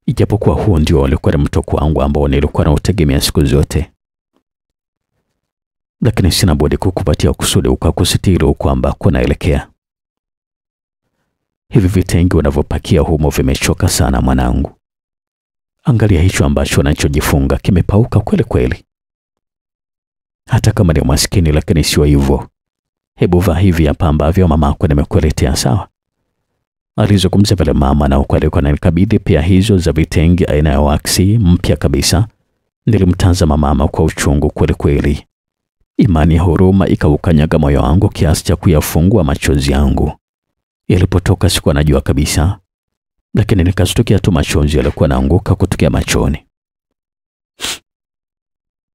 ijapokuwa huo ndio ulikuwa ni mtoko wangu ambao nilikuwa nautegemea siku zote, lakini sina budi kukupatia kusudi ukakusitiri kwamba kunaelekea Hivi vitenge unavyopakia humo vimechoka sana mwanangu. Angalia hicho ambacho anachojifunga kimepauka kweli kweli. Hata kama ni maskini, lakini sio hivyo. Hebu vaa hivi hapa ambavyo mamako nimekuletea, sawa? Alizungumza vile mama, na ukweli kwa nilikabidhi pia hizo za vitenge aina ya waksi mpya kabisa. Nilimtazama mama kwa uchungu kweli kweli. Imani huruma ikaukanyaga moyo wangu kiasi cha kuyafungua machozi yangu. Yalipotoka sikuwa najua kabisa, lakini nikastukia tu machozi yalikuwa naanguka kutokea machoni.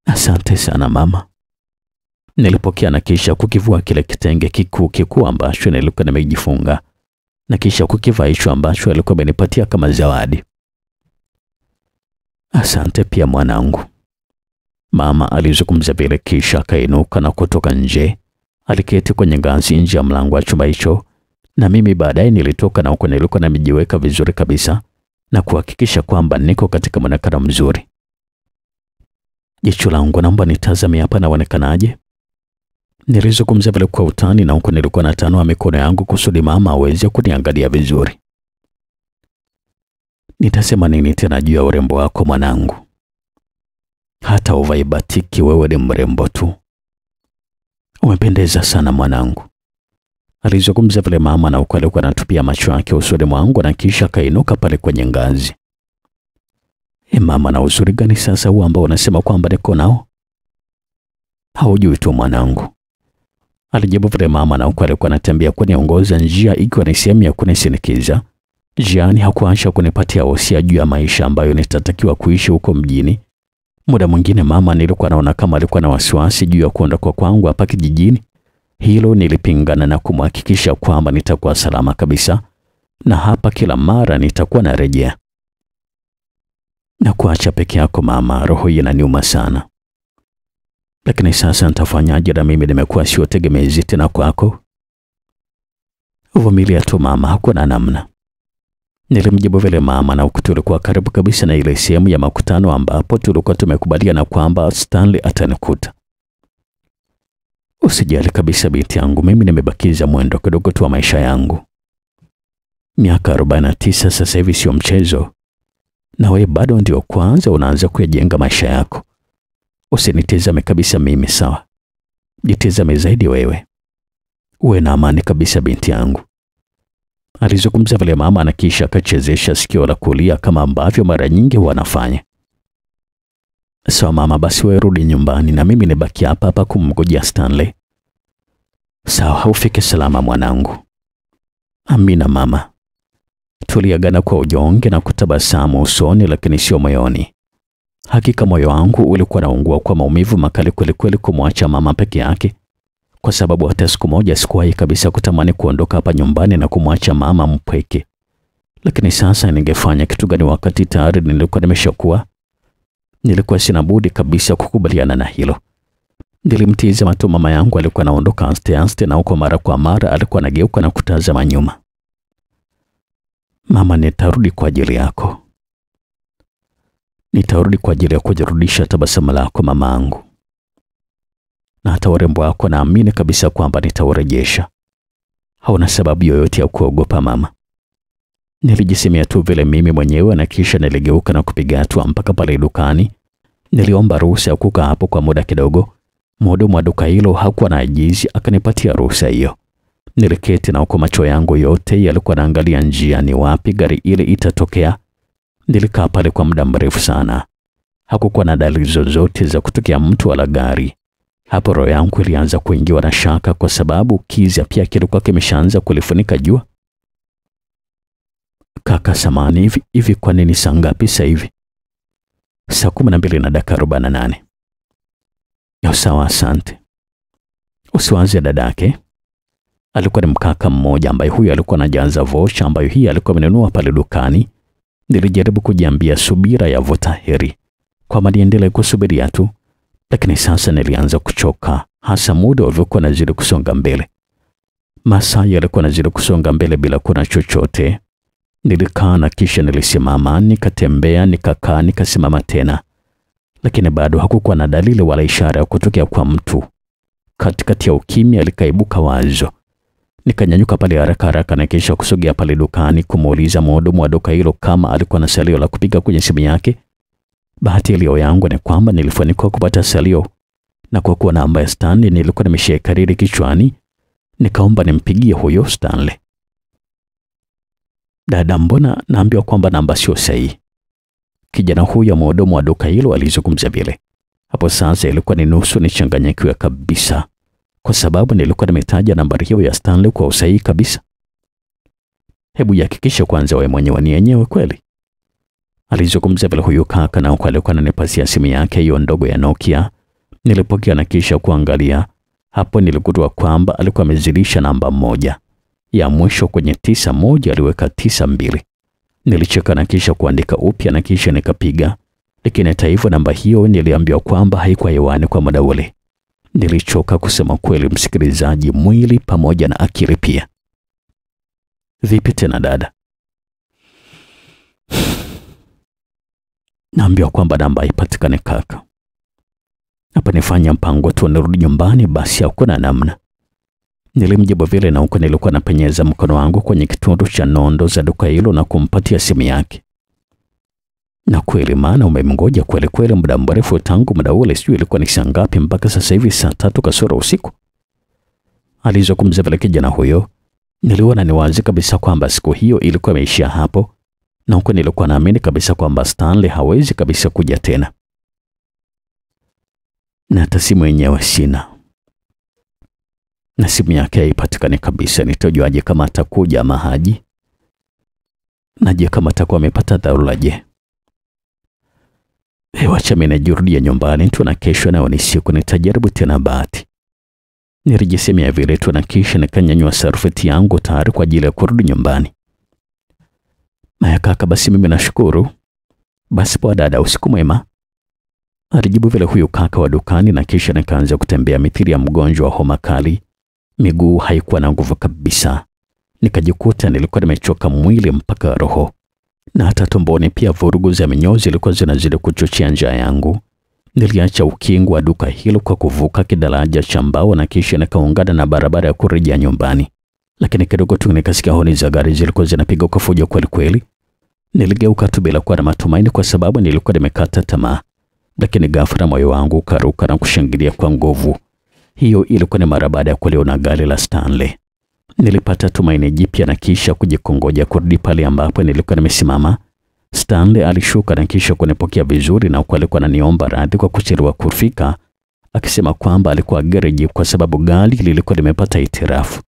Asante sana mama, nilipokea na kisha kukivua kile kitenge kikuu kikuu ambacho nilikuwa nimejifunga na kisha kukivaa hicho ambacho alikuwa amenipatia kama zawadi. Asante pia mwanangu, mama alizungumza vile, kisha akainuka na kutoka nje. Aliketi kwenye ngazi nje ya mlango wa chumba hicho na mimi baadaye nilitoka na huko nilikuwa nimejiweka vizuri kabisa na kuhakikisha kwamba niko katika mwonekano mzuri. Jicho langu naomba nitazame hapa naonekanaje. Nilizungumza vile kwa utani na huko nilikuwa natanua mikono yangu kusudi mama aweze kuniangalia vizuri. Nitasema nini tena juu ya urembo wako mwanangu? Hata uvaibatiki wewe ni mrembo tu. Umependeza sana mwanangu. Alizungumza vile mama na ukweli kwa anatupia macho yake usoni mwangu na kisha kainuka pale kwenye ngazi. E, mama na uzuri gani sasa huu ambao unasema kwamba niko nao? Haujui tu mwanangu. Alijibu vile mama na ukweli alikuwa anatembea kuniongoza njia ikiwa ni sehemu ya kunisindikiza. Jiani hakuacha kunipatia wosia juu ya maisha ambayo nitatakiwa kuishi huko mjini. Muda mwingine mama nilikuwa naona kama alikuwa na wasiwasi juu ya kuondoka kwangu hapa kijijini hilo nilipingana na kumhakikisha kwamba nitakuwa salama kabisa, na hapa kila mara nitakuwa narejea na kuacha peke yako mama, roho hii inaniuma sana. Lakini sasa nitafanyaje na mimi nimekuwa sio tegemezi tena kwako? Vumilia tu mama, hakuna namna. Nilimjibu vile mama, na tulikuwa karibu kabisa na ile sehemu ya makutano ambapo tulikuwa tumekubaliana kwamba Stanley atanikuta. Usijali kabisa binti yangu, mimi nimebakiza mwendo kidogo tu wa maisha yangu. Miaka 49 sasa hivi sio mchezo, na wewe bado ndio kwanza unaanza kuyajenga maisha yako. Usinitizame kabisa mimi, sawa? Jitizame zaidi wewe. Uwe na amani kabisa, binti yangu. Alizungumza vile mama, na kisha akachezesha sikio la kulia kama ambavyo mara nyingi wanafanya so, mama, basi wewe rudi nyumbani na mimi nibaki hapa hapa kumngojea Stanley. Sawa, haufike salama mwanangu. Amina mama. Tuliagana kwa ujonge na kutabasamu usoni, lakini sio moyoni. Hakika moyo wangu ulikuwa naungua kwa maumivu makali kwelikweli kumwacha mama peke yake, kwa sababu hata siku moja sikuwahi kabisa kutamani kuondoka hapa nyumbani na kumwacha mama mpweke. Lakini sasa ningefanya kitu gani wakati tayari nilikuwa nimeshakuwa Nilikuwa sina budi kabisa kukubaliana na hilo. Nilimtizama tu mama yangu alikuwa anaondoka aste aste, na huko mara kwa mara alikuwa anageuka na kutazama nyuma. Mama, nitarudi kwa ajili yako, nitarudi kwa ajili ya kujirudisha tabasamu lako mama angu, na hata urembo wako, naamini kabisa kwamba nitaurejesha. Hauna sababu yoyote ya kuogopa mama. Nilijisemea tu vile mimi mwenyewe na kisha niligeuka na kupiga hatua mpaka pale dukani. Niliomba ruhusa ya kukaa hapo kwa muda kidogo. Mhudumu wa duka hilo hakuwa na ajizi, akanipatia ruhusa hiyo. Niliketi na huko macho yangu yote yalikuwa naangalia njia, ni wapi gari ile itatokea. Nilikaa pale kwa muda mrefu sana. Hakukuwa na dalili zozote za kutokea mtu wala gari. Hapo roho yangu ilianza kuingiwa na shaka, kwa sababu kiza pia kilikuwa kimeshaanza kulifunika jua. Kaka samani hivi hivi, kwa nini saa ngapi sasa hivi? Saa kumi na mbili na dakika arobaini na nane. Sawa, asante. Usiwaze dadake alikuwa ni mkaka mmoja ambaye huyo alikuwa anajaza vocha ambayo hii alikuwa amenunua pale dukani. Nilijaribu kujiambia subira ya votaheri heri, kwamba niendelee kusubiria tu, lakini sasa nilianza kuchoka, hasa muda ulivyokuwa nazidi kusonga mbele. Masaa yalikuwa nazidi kusonga mbele bila kuna chochote Nilikaa na kisha nilisimama, nikatembea, nikakaa, nikasimama tena, lakini bado hakukuwa na dalili wala ishara ya kutokea kwa mtu. Katikati ya ukimya likaibuka wazo. Nikanyanyuka pale haraka haraka na kisha kusogea pale dukani kumuuliza mhudumu wa duka hilo kama alikuwa na salio la kupiga kwenye simu yake. Bahati iliyo yangu ni kwamba nilifanikiwa kupata salio, na kwa kuwa namba ya Stanley nilikuwa nimeshaikariri kichwani, nikaomba nimpigie huyo Stanley. Dada, mbona naambiwa kwamba namba sio sahihi? Kijana huyo mhudumu wa duka hilo alizungumza vile. Hapo sasa ilikuwa ni nusu nichanganyikiwe kabisa, kwa sababu nilikuwa nimetaja nambari hiyo ya Stanley kwa usahihi kabisa. Hebu jihakikishe kwanza wewe mwenyewe ni yenyewe kweli, alizungumza vile huyu kaka, na huku alikuwa ananipasia simu yake hiyo ndogo ya Nokia. Nilipokea na kisha kuangalia, hapo nilikutwa kwamba alikuwa amezilisha namba moja ya mwisho kwenye tisa moja aliweka tisa mbili. Nilicheka na kisha kuandika upya na kisha nikapiga, lakini hata hivyo namba hiyo niliambiwa kwamba haikuwa hewani kwa muda ule. Nilichoka kusema kweli, msikilizaji, mwili pamoja na akili pia. Vipi tena dada? Naambiwa kwamba namba haipatikani kaka. Hapa nifanya mpango tu nirudi nyumbani, basi hakuna namna. Nilimjibu vile na huko nilikuwa napenyeza mkono wangu kwenye kitundu cha nondo za duka hilo na kumpatia simu yake. Na kweli maana umemngoja kweli kweli muda mrefu tangu muda ule, sijui ilikuwa ni saa ngapi mpaka sasa hivi saa tatu kasoro usiku. Alizungumza vile kijana huyo, niliona ni wazi kabisa kwamba siku hiyo ilikuwa imeishia hapo, na huko nilikuwa naamini kabisa kwamba Stanley hawezi kabisa kuja tena, na hata simu yenyewe sina na simu yake haipatikani kabisa. Nitajuaje kama atakuja mahaji? haji? Na je, kama atakuwa amepata dharura, je? Eh, wacha mimi najirudia nyumbani tu, na kesho nayo ni siku, nitajaribu tena bahati. Nilijisemea vile tu, na kisha nikanyanyua sarfeti yangu tayari kwa ajili ya kurudi nyumbani. Maya kaka, basi mimi nashukuru. Basi poa dada, usiku mwema, alijibu vile huyu kaka wa dukani, na kisha nikaanza kutembea mithili ya mgonjwa wa homa kali Miguu haikuwa na nguvu kabisa, nikajikuta nilikuwa nimechoka mwili mpaka roho, na hata tumboni pia. Vurugu za minyoo zilikuwa zinazidi kuchochea njia yangu. Niliacha ukingo wa duka hilo kwa kuvuka kidaraja cha mbao na kisha nikaungana na barabara ya kurejea nyumbani, lakini kidogo tu nikasikia honi za gari zilikuwa zinapiga kwa fujo kweli kweli. Niligeuka tu bila kuwa na matumaini, kwa sababu nilikuwa nimekata tamaa, lakini ghafla moyo wangu ukaruka na kushangilia kwa nguvu. Hiyo ilikuwa ni mara baada ya kuliona gari la Stanley. Nilipata tumaini jipya na kisha kujikongoja kurudi pale ambapo nilikuwa nimesimama. Stanley alishuka na kisha kunipokea vizuri na huku alikuwa ananiomba radhi kwa kuchelewa kufika, akisema kwamba alikuwa gereji kwa sababu gari lilikuwa limepata itirafu.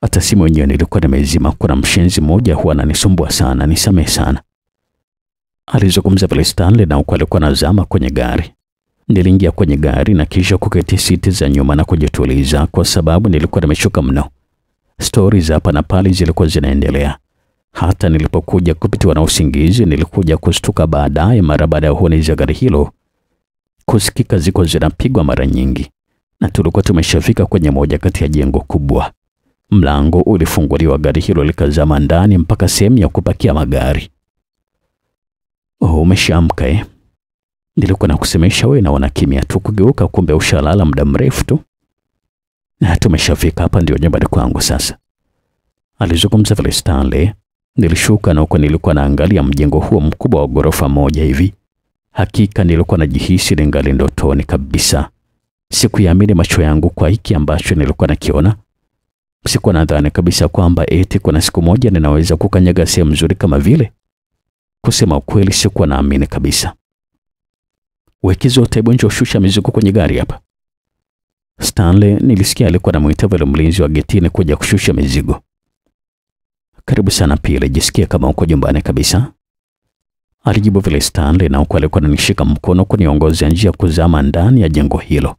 Hata simu yenyewe nilikuwa nimezima. Kuna mshenzi mmoja huwa ananisumbua sana, nisamehe sana, alizungumza vile Stanley, na huku alikuwa anazama kwenye gari. Niliingia kwenye gari na kisha kuketi siti za nyuma na kujituliza kwa sababu nilikuwa nimeshuka mno. Stori za hapa na pale zilikuwa zinaendelea. Hata nilipokuja kupitiwa na usingizi, nilikuja kustuka baadaye mara baada ya honi za gari hilo kusikika ziko zinapigwa mara nyingi, na tulikuwa tumeshafika kwenye moja kati ya jengo kubwa. Mlango ulifunguliwa, gari hilo likazama ndani mpaka sehemu ya kupakia magari. Oh, umeshaamka eh? Nilikuwa nakusemesha wewe, naona kimya tu kugeuka, kumbe ushalala muda mrefu tu na ah, tumeshafika hapa, ndio nyumbani kwangu sasa, alizungumza vile Stanley. Nilishuka na huko nilikuwa naangalia mjengo huo mkubwa wa ghorofa moja hivi. Hakika nilikuwa najihisi ningali ndotoni kabisa. Sikuyaamini macho yangu kwa hiki ambacho nilikuwa nakiona. Sikuwa nadhani kabisa kwamba eti kuna siku moja ninaweza kukanyaga sehemu nzuri kama vile. Kusema ukweli, sikuwa naamini kabisa. Wekezi wa Taibanji shusha mizigo kwenye gari hapa. Stanley nilisikia alikuwa anamwita vile mlinzi wa getini kuja kushusha mizigo. Karibu sana Pile, jisikia kama uko nyumbani kabisa, alijibu vile Stanley, na huku alikuwa ananishika mkono kuniongoza njia kuzama ndani ya jengo hilo.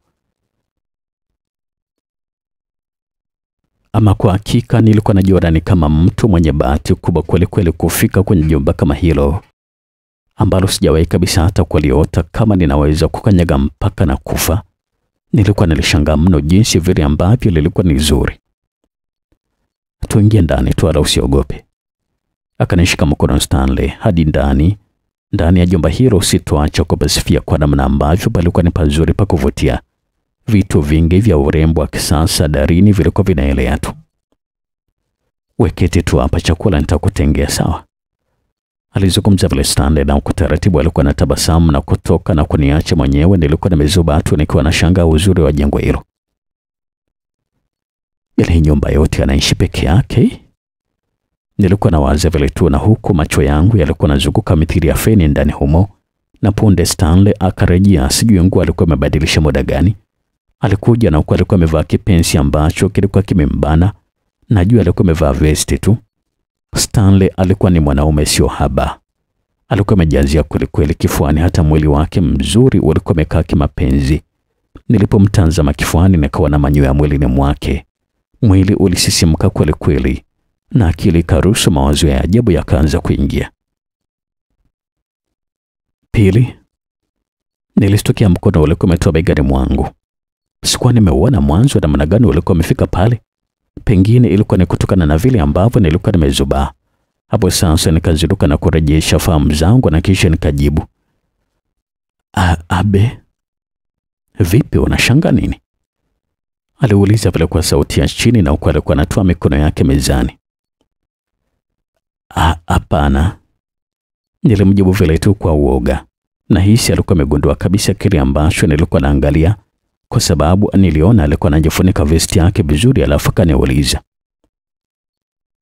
Ama kwa hakika nilikuwa najiona ni kama mtu mwenye bahati kubwa kwelikweli kufika kwenye jumba kama hilo ambalo sijawahi kabisa hata kuliota kama ninaweza kukanyaga mpaka na kufa. Nilikuwa nilishangaa mno jinsi vile ambavyo lilikuwa ni zuri. Tuingie ndani tu, wala usiogope. Akanishika mkono Stanley hadi ndani ndani ya jumba hilo sitwacha kupasifia kwa namna ambavyo palikuwa ni pazuri pa kuvutia. Vitu vingi vya urembo wa kisasa darini vilikuwa vinaelea tu. Weketi tu hapa, chakula nitakutengea sawa. Alizungumza vile Stanley na kwa taratibu alikuwa anatabasamu na kutoka na kuniacha mwenyewe. Nilikuwa nimezuba tu nikiwa shangaa uzuri wa jengo hilo. Ile nyumba yote anaishi peke yake. Nilikuwa nawaza vile tu, na huku macho yangu yalikuwa nazunguka mithili ya feni ndani humo, na punde Stanley akarejea. Sijui nguo alikuwa amebadilisha muda gani. Alikuja na huku alikuwa amevaa kipensi ambacho kilikuwa kimembana. Najua alikuwa amevaa vesti tu. Stanley alikuwa ni mwanaume sio haba. Alikuwa amejazia kwelikweli kifuani, hata mwili wake mzuri ulikuwa umekaa kimapenzi. Nilipomtazama kifuani, nikawa na manyoya mwilini mwake. Mwili ulisisimka kwelikweli, na akili ikaruhusu mawazo ya ajabu yakaanza kuingia. Pili, nilistukia mkono ulikuwa umetoa begani mwangu. Sikuwa nimeuona mwanzo namna gani ulikuwa umefika pale, Pengine ilikuwa ni kutokana na vile ambavyo nilikuwa nimezubaa. Hapo sasa nikaziruka na kurejesha fahamu zangu na kisha nikajibu. abe, vipi unashanga nini? Aliuliza vile kwa sauti ya chini na huku alikuwa anatoa mikono yake mezani. Hapana, nilimjibu vile tu kwa uoga. Nahisi alikuwa amegundua kabisa kile ambacho nilikuwa naangalia kwa sababu niliona alikuwa anajifunika vesti yake vizuri, alafu kaniuliza,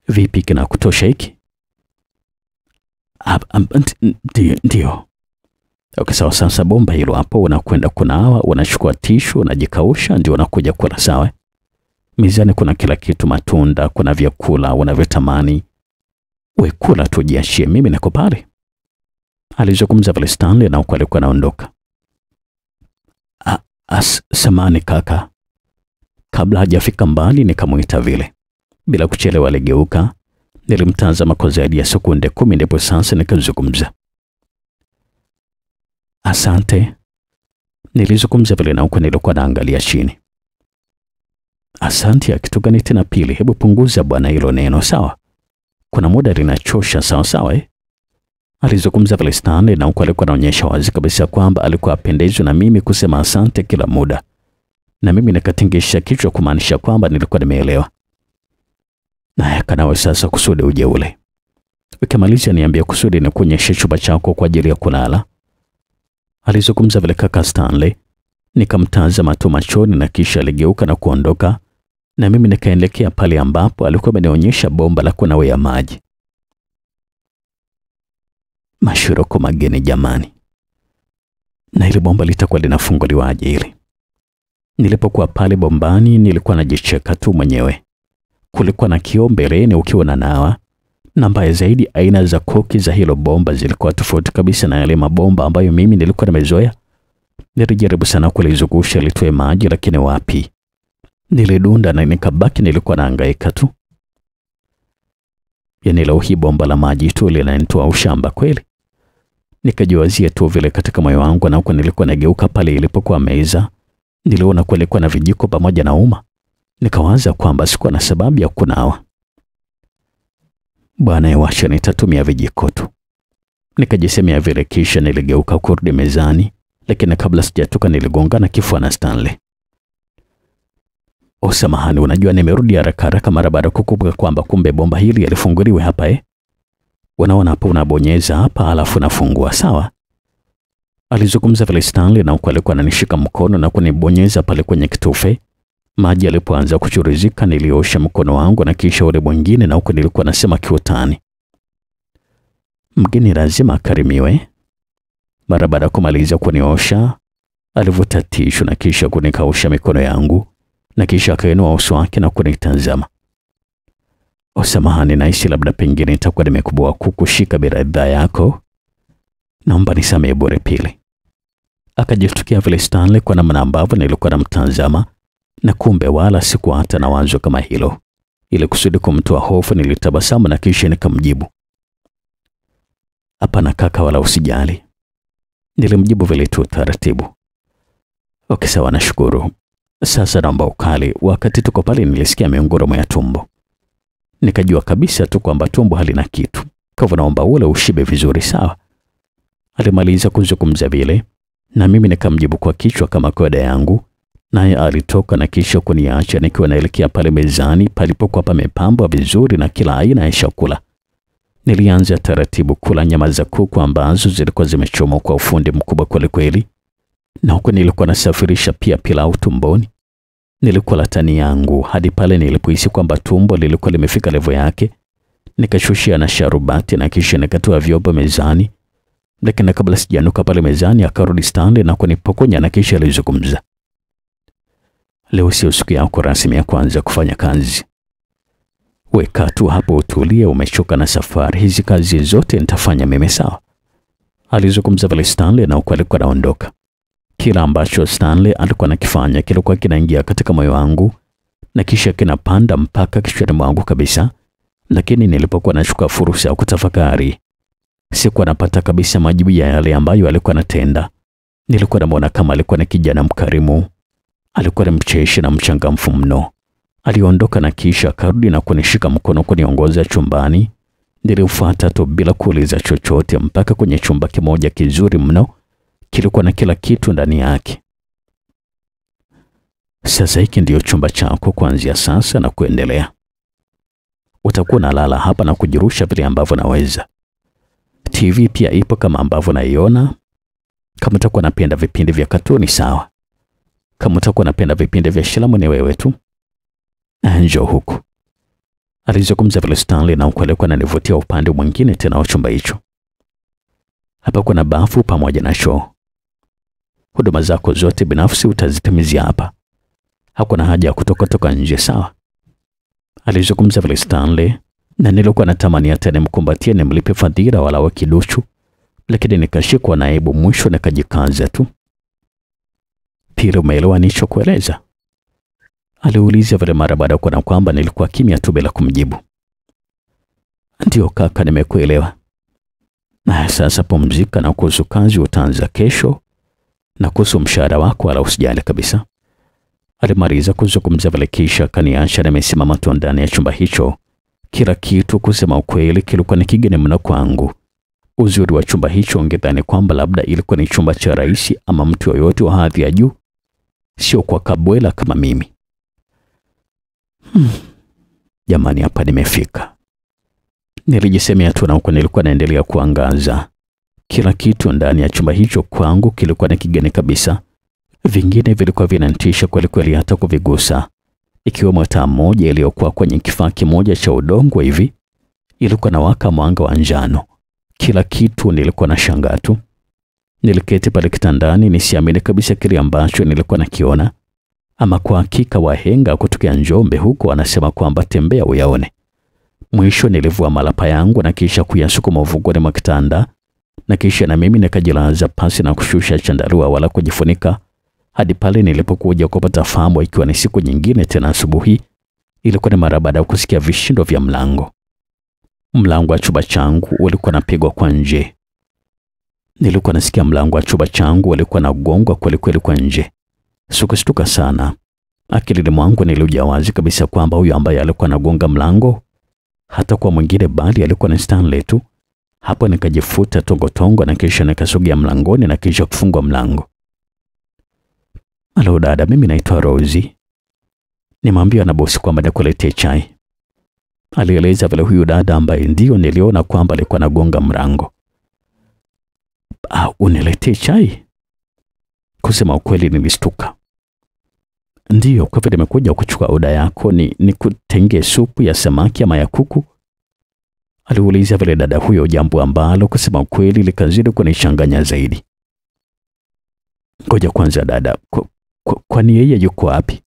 vipi, kina kutosha hiki? ndio ndiyo. Okay, sawa. Sasa bomba hilo hapo, unakwenda kunawa, unachukua tishu, unajikausha, ndio unakuja kula. Sawa, mizani kuna kila kitu, matunda, kuna vyakula unavyotamani. We kula tu, mimi niko pale, alizungumza pale Stanley na huko alikuwa anaondoka. As, samani kaka. Kabla hajafika mbali nikamwita vile. Bila kuchelewa aligeuka. Nilimtazama kwa zaidi ya sekunde kumi ndipo sasa nikazungumza. Asante. Nilizungumza vile na huko nilikuwa naangalia chini. Asante ya kitu gani tena pili? Hebu punguza bwana hilo neno, sawa? Kuna muda linachosha, sawa sawa eh? Alizungumza Palestina na huko alikuwa anaonyesha wazi kabisa kwamba alikuwa apendezwi na mimi kusema asante kila muda, na mimi nikatingisha kichwa kumaanisha kwamba nilikuwa nimeelewa. Naye akanawe sasa, kusudi uje ule. Ukimaliza niambia kusudi nikuonyeshe chumba chako kwa ajili ya kulala, alizungumza vile kaka Stanley. Nikamtazama tu machoni na kisha aligeuka na kuondoka, na mimi nikaelekea pale ambapo alikuwa amenionyesha bomba la kunawea maji mashiroko mageni jamani. Na ile bomba litakuwa linafunguliwa ajili. Nilipokuwa pale bombani nilikuwa najicheka tu mwenyewe. Kulikuwa na kioo mbeleni ukiwa na nawa, na mbaya zaidi aina za koki za hilo bomba zilikuwa tofauti kabisa na yale mabomba ambayo mimi nilikuwa nimezoea. Nilijaribu sana kulizungusha litoe maji, lakini wapi, nilidunda na nikabaki nilikuwa naangaika tu. Yaani leo hii bomba la maji tu linanitoa ushamba kweli. Nikajiwazia tu vile katika moyo wangu, na huko nilikuwa nageuka pale ilipokuwa meza, niliona kulikuwa na vijiko pamoja na uma. Nikawaza kwamba sikuwa na sababu ya kunawa. Bwana yawasha, nitatumia vijiko tu, nikajisemea vile, kisha niligeuka kurudi mezani, lakini kabla sijatoka niligongana kifua na Stanley. Osamahani, unajua nimerudi haraka haraka mara baada kukumbuka kwamba kumbe bomba hili yalifunguliwe hapa eh. Wanaona hapo unabonyeza hapa alafu nafungua, sawa? Alizungumza vile Stanley na huku alikuwa ananishika mkono na kunibonyeza pale kwenye kitufe. Maji alipoanza kuchurizika, niliosha mkono wangu na kisha ule mwingine, na huku nilikuwa nasema kiutani, mgeni lazima akarimiwe. Mara baada ya kumaliza kuniosha, alivuta tishu na kisha kunikausha mikono yangu na kisha akainua uso wake na kunitazama. Oh, naishi labda pengine nitakuwa nimekuboa kukushika bidhaa yako, naomba nisamehe bure. Pili akajitukia vile Stanley kwa namna ambavyo nilikuwa namtazama, na kumbe wala sikuwa hata na wazo kama hilo. Ili kusudi kumtoa hofu, nilitabasamu na kisha nikamjibu, hapana kaka, wala usijali. Nilimjibu vile tu taratibu. Okay, sawa, nashukuru. Sasa naomba ukali. Wakati tuko pale nilisikia miongoro ya tumbo. Nikajua kabisa tu kwamba tumbo halina kitu, kwa hivyo naomba ule ushibe vizuri, sawa? Alimaliza kuzungumza vile, na mimi nikamjibu kwa kichwa kama kawaida yangu, naye alitoka na kisha kuniacha nikiwa naelekea pale mezani palipokuwa pamepambwa vizuri na kila aina ya chakula. Nilianza taratibu kula nyama za kuku ambazo zilikuwa zimechomwa kwa ufundi mkubwa kwelikweli, na huku nilikuwa nasafirisha pia pilau tumboni. Nilikuwa la tani yangu hadi pale nilipohisi kwamba tumbo lilikuwa limefika levo yake, nikashushia na sharubati na kisha nikatoa vyombo mezani, lakini kabla sijanuka pale mezani akarudi stande na kunipokonya na kisha alizungumza, leo sio siku yako rasmi ya kwanza kufanya kazi Weka tu hapo utulie, umechoka na safari hizi. Kazi zote nitafanya mimi, sawa? Alizungumza pale stande na huku alikuwa anaondoka. Kila ambacho Stanley alikuwa nakifanya kilikuwa kinaingia katika moyo wangu na kisha kinapanda mpaka kichwani mwangu kabisa, lakini nilipokuwa nashuka fursa ya kutafakari, sikuwa napata kabisa majibu ya yale ambayo alikuwa anatenda. Nilikuwa namwona kama alikuwa ni kijana mkarimu, alikuwa ni mcheshi na mchangamfu mno. Aliondoka na kisha akarudi na kunishika mkono kuniongoza chumbani. Nilifuata tu bila kuuliza chochote mpaka kwenye chumba kimoja kizuri mno kilikuwa na kila kitu ndani yake. Sasa hiki ndiyo chumba chako kuanzia sasa na kuendelea. Utakuwa nalala hapa na kujirusha vile ambavyo naweza. TV pia ipo kama ambavyo naiona. Kama utakuwa napenda vipindi vya katuni sawa. Kama utakuwa napenda vipindi vya shilamu ni wewe tu. Ah, njoo huku. Alizungumza vile Stanley na ukwelekwa nanivutia upande mwingine tena wa chumba hicho. Hapa kuna bafu pamoja na choo. Huduma zako zote binafsi utazitimizia hapa, hakuna haja ya kutoka nje, sawa? Alizungumza vile Stanley, na nilikuwa natamani hata nimkumbatie nimlipe fadhila wala wakiduchu, lakini nikashikwa na aibu, mwisho nikajikaza tu. Pili, umeelewa nilichokueleza? Aliuliza vile mara baada kuona kwamba nilikuwa kimya tu bila kumjibu. Ndiyo kaka, nimekuelewa. Na sasa pumzika na kuhusu kazi utaanza kesho na kuhusu mshahara wako wala usijali kabisa. Alimaliza kuzungumza vile, kisha kaniacha nimesimama tu ndani ya chumba hicho. Kila kitu kusema ukweli kilikuwa ni kigeni mno kwangu. Uzuri wa chumba hicho, ungedhani kwamba labda ilikuwa ni chumba cha rais ama mtu yoyote wa hadhi ya juu, sio kwa kabwela kama mimi. Hmm. Jamani, hapa nimefika, nilijisemea tu, na huko nilikuwa naendelea kuangaza kila kitu ndani ya chumba hicho kwangu kilikuwa ni kigeni kabisa. Vingine vilikuwa kweli kwelikweli hata kuvigusa, ikiwemo taa moja iliyokuwa kwenye kifaa kimoja cha udongo hivi, ilikuwa na waka mwanga wa njano. Kila kitu nilikuwa na shangaa tu. Niliketi pale kitandani nisiamini kabisa kile ambacho nilikuwa nakiona. Ama kwa hakika, wahenga kutokea Njombe huko wanasema kwamba tembea uyaone. Mwisho nilivua malapa yangu na kisha kuyasukuma uvunguni mwa kitanda na kisha na mimi nikajilaza pasi na kushusha chandarua wala kujifunika hadi pale nilipokuja kupata fahamu, ikiwa ni siku nyingine tena asubuhi. Ilikuwa ni mara baada ya kusikia vishindo vya mlango. Mlango wa chumba changu ulikuwa napigwa kwa nje. Nilikuwa nasikia mlango wa chumba changu ulikuwa unagongwa kweli kweli kwa nje. Sikushtuka sana, akilini mwangu nilijua wazi kabisa kwamba huyo ambaye alikuwa anagonga mlango hata kwa mwingine bali alikuwa ni Stanley tu hapo nikajifuta tongotongo na kisha nikasogea mlangoni na kisha kufungwa mlango. Halo dada, mimi naitwa Rosie. Nimwambia na bosi kwamba nakuletea chai. Alieleza vile huyu dada ambaye ndio niliona kwamba alikuwa anagonga mlango. Ah, uniletee chai? Kusema ukweli nilishtuka. Ndiyo, kwa vile nimekuja kuchukua oda yako ni nikutengee supu ya samaki ama ya kuku aliuliza vile dada huyo, jambo ambalo kusema kweli likazidi kunishanganya zaidi. Ngoja kwanza, dada, kwani kwa, kwa yeye yuko wapi?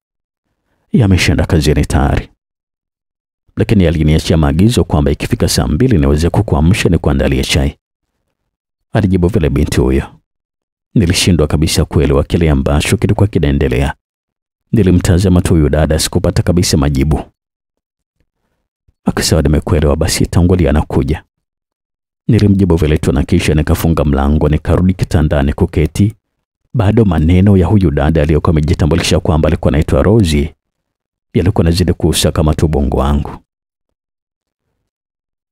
Yameshaenda kazini tayari, lakini aliniachia maagizo kwamba ikifika saa mbili niweze kukuamsha ni kuandalia chai, alijibu vile binti huyo. Nilishindwa kabisa kuelewa kile ambacho kilikuwa kinaendelea. Nilimtazama tu huyu dada, sikupata kabisa majibu. Akasema nimekuelewa, basi tangulia, anakuja. Nilimjibu vile tu na kisha nikafunga mlango, nikarudi kitandani kuketi. Bado maneno ya huyu dada aliyokuwa amejitambulisha kwamba alikuwa anaitwa Rozi yalikuwa nazidi kuusaka tubongo wangu.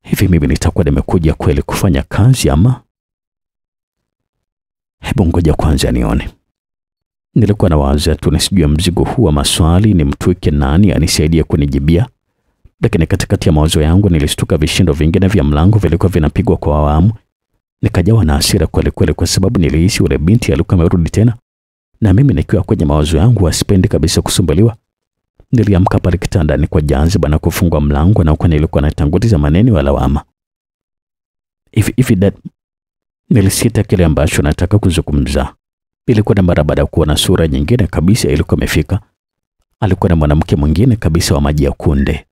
Hivi mimi nitakuwa nimekuja kweli kufanya kazi ama? Hebu ngoja kwanza nione. Nilikuwa na waza tu nisijue mzigo huu wa maswali ni mtwike nani anisaidie kunijibia lakini katikati ya mawazo yangu nilishtuka vishindo vingine vya mlango vilikuwa vinapigwa kwa awamu. Nikajawa na hasira kweli kweli, kwa sababu nilihisi yule binti alikuwa amerudi tena, na mimi nikiwa kwenye mawazo yangu asipendi kabisa kusumbuliwa. Niliamka pale kitandani kwa jaziba na kufungua mlango, na huko nilikuwa natanguliza maneno ya lawama hivi hivi that... Nilisita kile ambacho nataka kuzungumza. Ilikuwa na mara baada ya kuona sura nyingine kabisa ilikuwa imefika. Alikuwa na mwanamke mwingine kabisa wa maji ya kunde.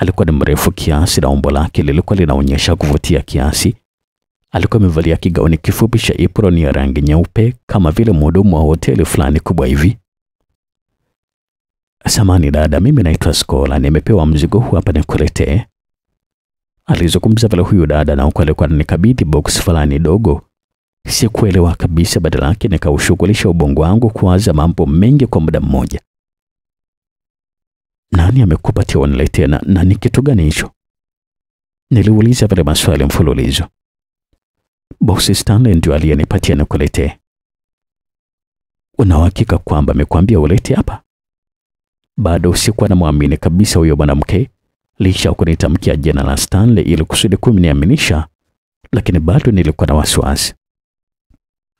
Alikuwa ni mrefu kiasi na umbo lake lilikuwa linaonyesha kuvutia kiasi. Alikuwa amevalia kigauni kifupi cha apron ya rangi nyeupe kama vile mhudumu wa hoteli fulani kubwa hivi. Samani dada, mimi naitwa Skola, nimepewa mzigo huu hapa nikuletee. Alizungumza vile huyu dada, na huku alikuwa ananikabidhi box fulani dogo. Sikuelewa kabisa, badala yake nikaushughulisha ubongo wangu kuwaza mambo mengi kwa muda mmoja nani amekupatia uniletee na, na ni kitu gani hicho? Niliuliza vile maswali mfululizo. Bosi Stanley ndio aliyenipatia nikuletee. Una uhakika kwamba amekwambia ulete hapa? Bado sikuwa namwamini kabisa huyo mwanamke licha ya kunitamkia jina la Stanley ili kusudi kuniaminisha, lakini bado nilikuwa na wasiwasi.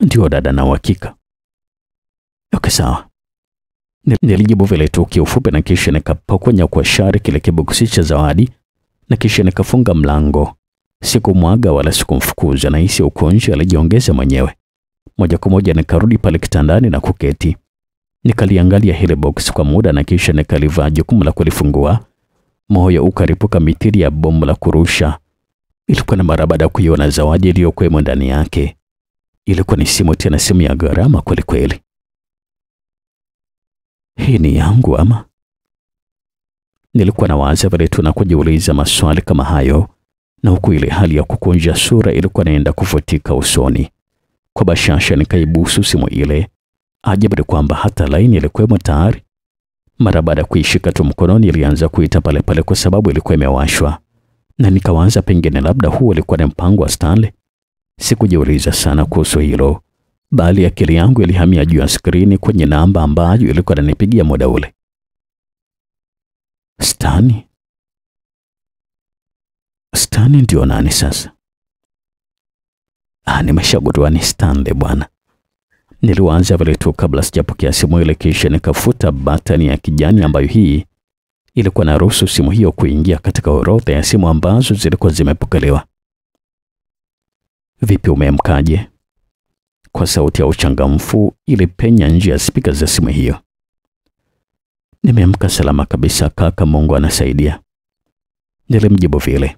Ndio dada, na uhakika. Okay, sawa. Nilijibu vile tu kiufupi, na kisha nikapokonya kwa shari kile kiboksi cha zawadi, na kisha nikafunga mlango. Sikumwaga wala sikumfukuza, na hisi ukonje alijiongeza mwenyewe. Moja kwa moja nikarudi pale kitandani na kuketi. Nikaliangalia hile box kwa muda, na kisha nikalivaa jukumu la kulifungua. Moyo ukaripuka mithili ya bomu la kurusha. Ilikuwa na mara baada kuiona zawadi iliyokuwa ndani yake. Ilikuwa ni simu, tena simu ya gharama kwelikweli hii ni yangu ama? Nilikuwa na waza vile tu na kujiuliza maswali kama hayo, na huku ile hali ya kukunja sura ilikuwa naenda kufutika usoni. Kwa bashasha nikaibusu simu ile, ajabu ni kwamba hata laini ilikuwemo tayari. Mara baada ya kuishika tu mkononi, ilianza kuita pale pale kwa sababu ilikuwa imewashwa, na nikawaza pengine labda huo ulikuwa ni mpango wa Stanley. Sikujiuliza sana kuhusu hilo, bali akili yangu ilihamia juu ya skrini kwenye namba ambayo ilikuwa inanipigia muda ule. Stani? Stani ndio nani sasa? Ah, nimeshagundua ni Stanley bwana. Niliwaanza vile tu kabla sijapokea simu ile, kisha nikafuta batani ya kijani ambayo hii ilikuwa naruhusu simu hiyo kuingia katika orodha ya simu ambazo zilikuwa zimepokelewa. Vipi, umeamkaje? Kwa sauti ya uchangamfu ilipenya nje ya spika za simu hiyo. Nimeamka salama kabisa kaka, Mungu anasaidia. Nilimjibu vile.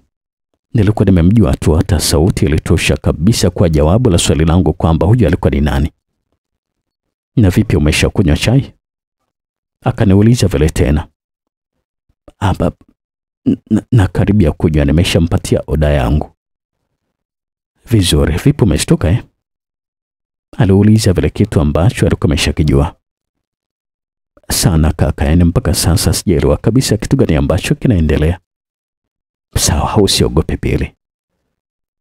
Nilikuwa nimemjua tu, hata sauti ilitosha kabisa kwa jawabu la swali langu kwamba huyu alikuwa ni nani. Na vipi, umesha kunywa chai? Akaniuliza vile tena. Aba, na karibia kunywa, nimeshampatia oda yangu. Vizuri, vipi, umeshtuka eh? aliuliza vile kitu ambacho alikuwa ameshakijua sana kaka, yani mpaka sasa sijaelewa kabisa kitu gani ambacho kinaendelea. Sawa, usiogope Pili,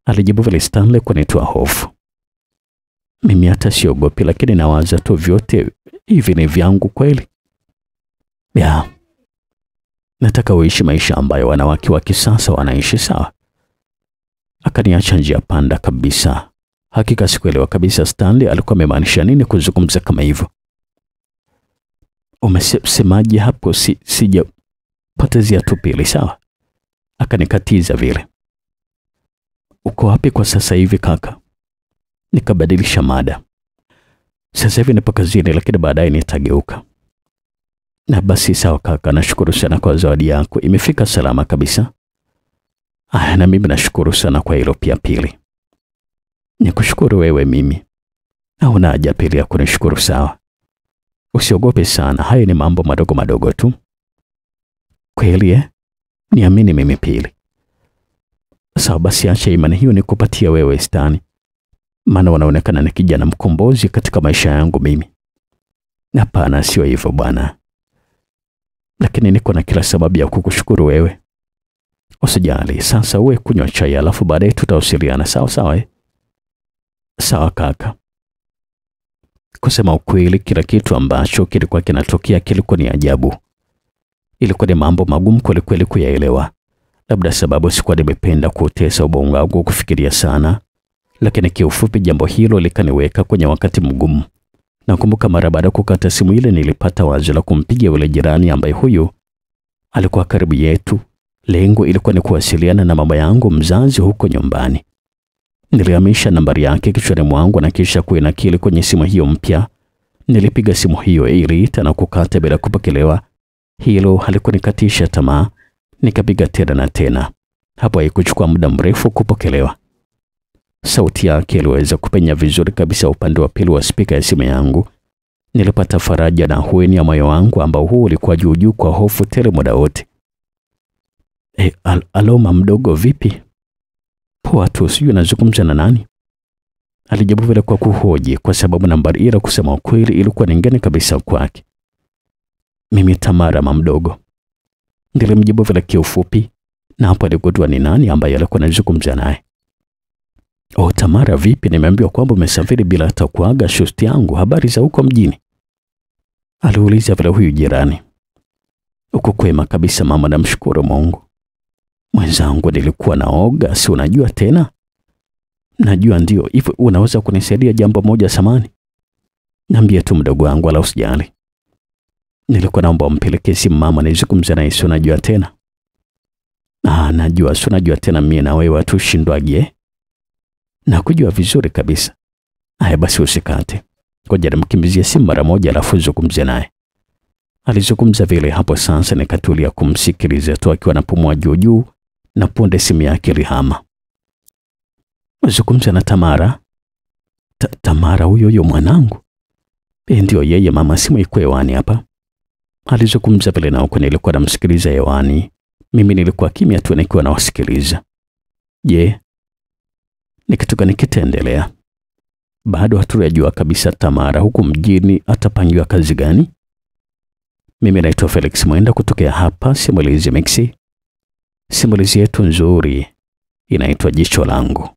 alijibu vile Stanley kunitoa hofu. Mimi hata siogopi, lakini nawaza tu vyote hivi ni vyangu kweli? Ya, nataka uishi maisha ambayo wanawake wa kisasa wanaishi. Sawa, akaniacha njia panda kabisa Hakika sikuelewa kabisa Stanley alikuwa amemaanisha nini kuzungumza kama hivyo. Umesemaje hapo? Si, sija patazia tu pili, sawa? Akanikatiza vile. Uko wapi kwa sasa hivi kaka? Nikabadilisha mada. Sasa hivi nipo kazini, lakini baadaye nitageuka. Na basi sawa kaka, nashukuru sana kwa zawadi yako, imefika salama kabisa. Aya, na mimi nashukuru sana kwa hilo pia pili. Nikushukuru wewe mimi. una haja pili ya kunishukuru sawa. Usiogope sana, hayo ni mambo madogo madogo tu. Kweli eh? Niamini mimi pili. Sawa basi, acha imani hiyo nikupatia wewe Stani, maana unaonekana ni kijana mkombozi katika maisha yangu mimi. Hapana, sio hivyo bwana, lakini niko na kila sababu ya kukushukuru wewe. Usijali, sasa uwe kunywa chai, alafu baadaye tutawasiliana. Sawa sawa eh? Sawa kaka. Kusema ukweli, kila kitu ambacho kilikuwa kinatokea kilikuwa ni ajabu. Ilikuwa ni mambo magumu kwelikweli kuyaelewa, labda sababu sikuwa nimependa kuotesa ubongo wangu kufikiria sana, lakini kiufupi jambo hilo likaniweka kwenye wakati mgumu. Nakumbuka mara baada ya kukata simu ile, nilipata wazo la kumpiga yule jirani ambaye huyu alikuwa karibu yetu. Lengo ilikuwa ni kuwasiliana na mama yangu mzazi huko nyumbani. Nilihamisha nambari yake kichwani mwangu na kisha kuinakili kwenye simu hiyo mpya. Nilipiga simu hiyo iliita na kukata bila kupokelewa. Hilo halikunikatisha tamaa, nikapiga tena na tena. Hapo haikuchukua muda mrefu kupokelewa. Sauti yake iliweza kupenya vizuri kabisa upande wa pili wa spika ya simu yangu. Nilipata faraja na hueni ya moyo wangu ambao huu ulikuwa juujuu kwa hofu tele muda wote. E, al aloma mdogo, vipi? Poa tu, sijui anazungumza na nani? Alijibu vile kwa kuhoji, kwa sababu nambari ile kusema ukweli ilikuwa nyingine kabisa kwake. Mimi Tamara, mama mdogo, nilimjibu vile kiufupi, na hapo aligundua ni nani ambaye alikuwa anazungumza naye. Oh, Tamara vipi? Nimeambiwa kwamba umesafiri bila hata kuaga shosti yangu. Habari za huko mjini? Aliuliza vile huyu jirani. Uko kwema kabisa mama, namshukuru Mungu. Mwenzangu, nilikuwa naoga, si unajua tena. Najua ndio hivyo. Unaweza kunisaidia jambo moja samani? Niambie tu mdogo wangu, wala usijali. Nilikuwa naomba umpelekee simu mama nizungumze naye, si unajua tena. Ah, najua, si unajua tena, mie na wewe hatushindwaje? Eh? Nakujua vizuri kabisa. aya basi, usikate. Ngoja nimkimbizie simu mara moja, alafu zungumze naye. Alizungumza vile hapo sasa, nikatulia kumsikiliza tu akiwa napumua juu juu na punde simu yake lihama. Mazungumzo na Tamara. Ta Tamara huyo huyo mwanangu. pe ndio yeye mama, simu iko hewani hapa. Alizungumza vile na huko nilikuwa namsikiliza hewani. Mimi nilikuwa kimya tu nikiwa nawasikiliza. Je, ni kitu gani kitaendelea? Bado hatujajua kabisa Tamara huku mjini atapangiwa kazi gani. Mimi naitwa Felix Mwenda kutokea hapa Simulizi Mixi. Simulizi yetu nzuri inaitwa Jicho Langu.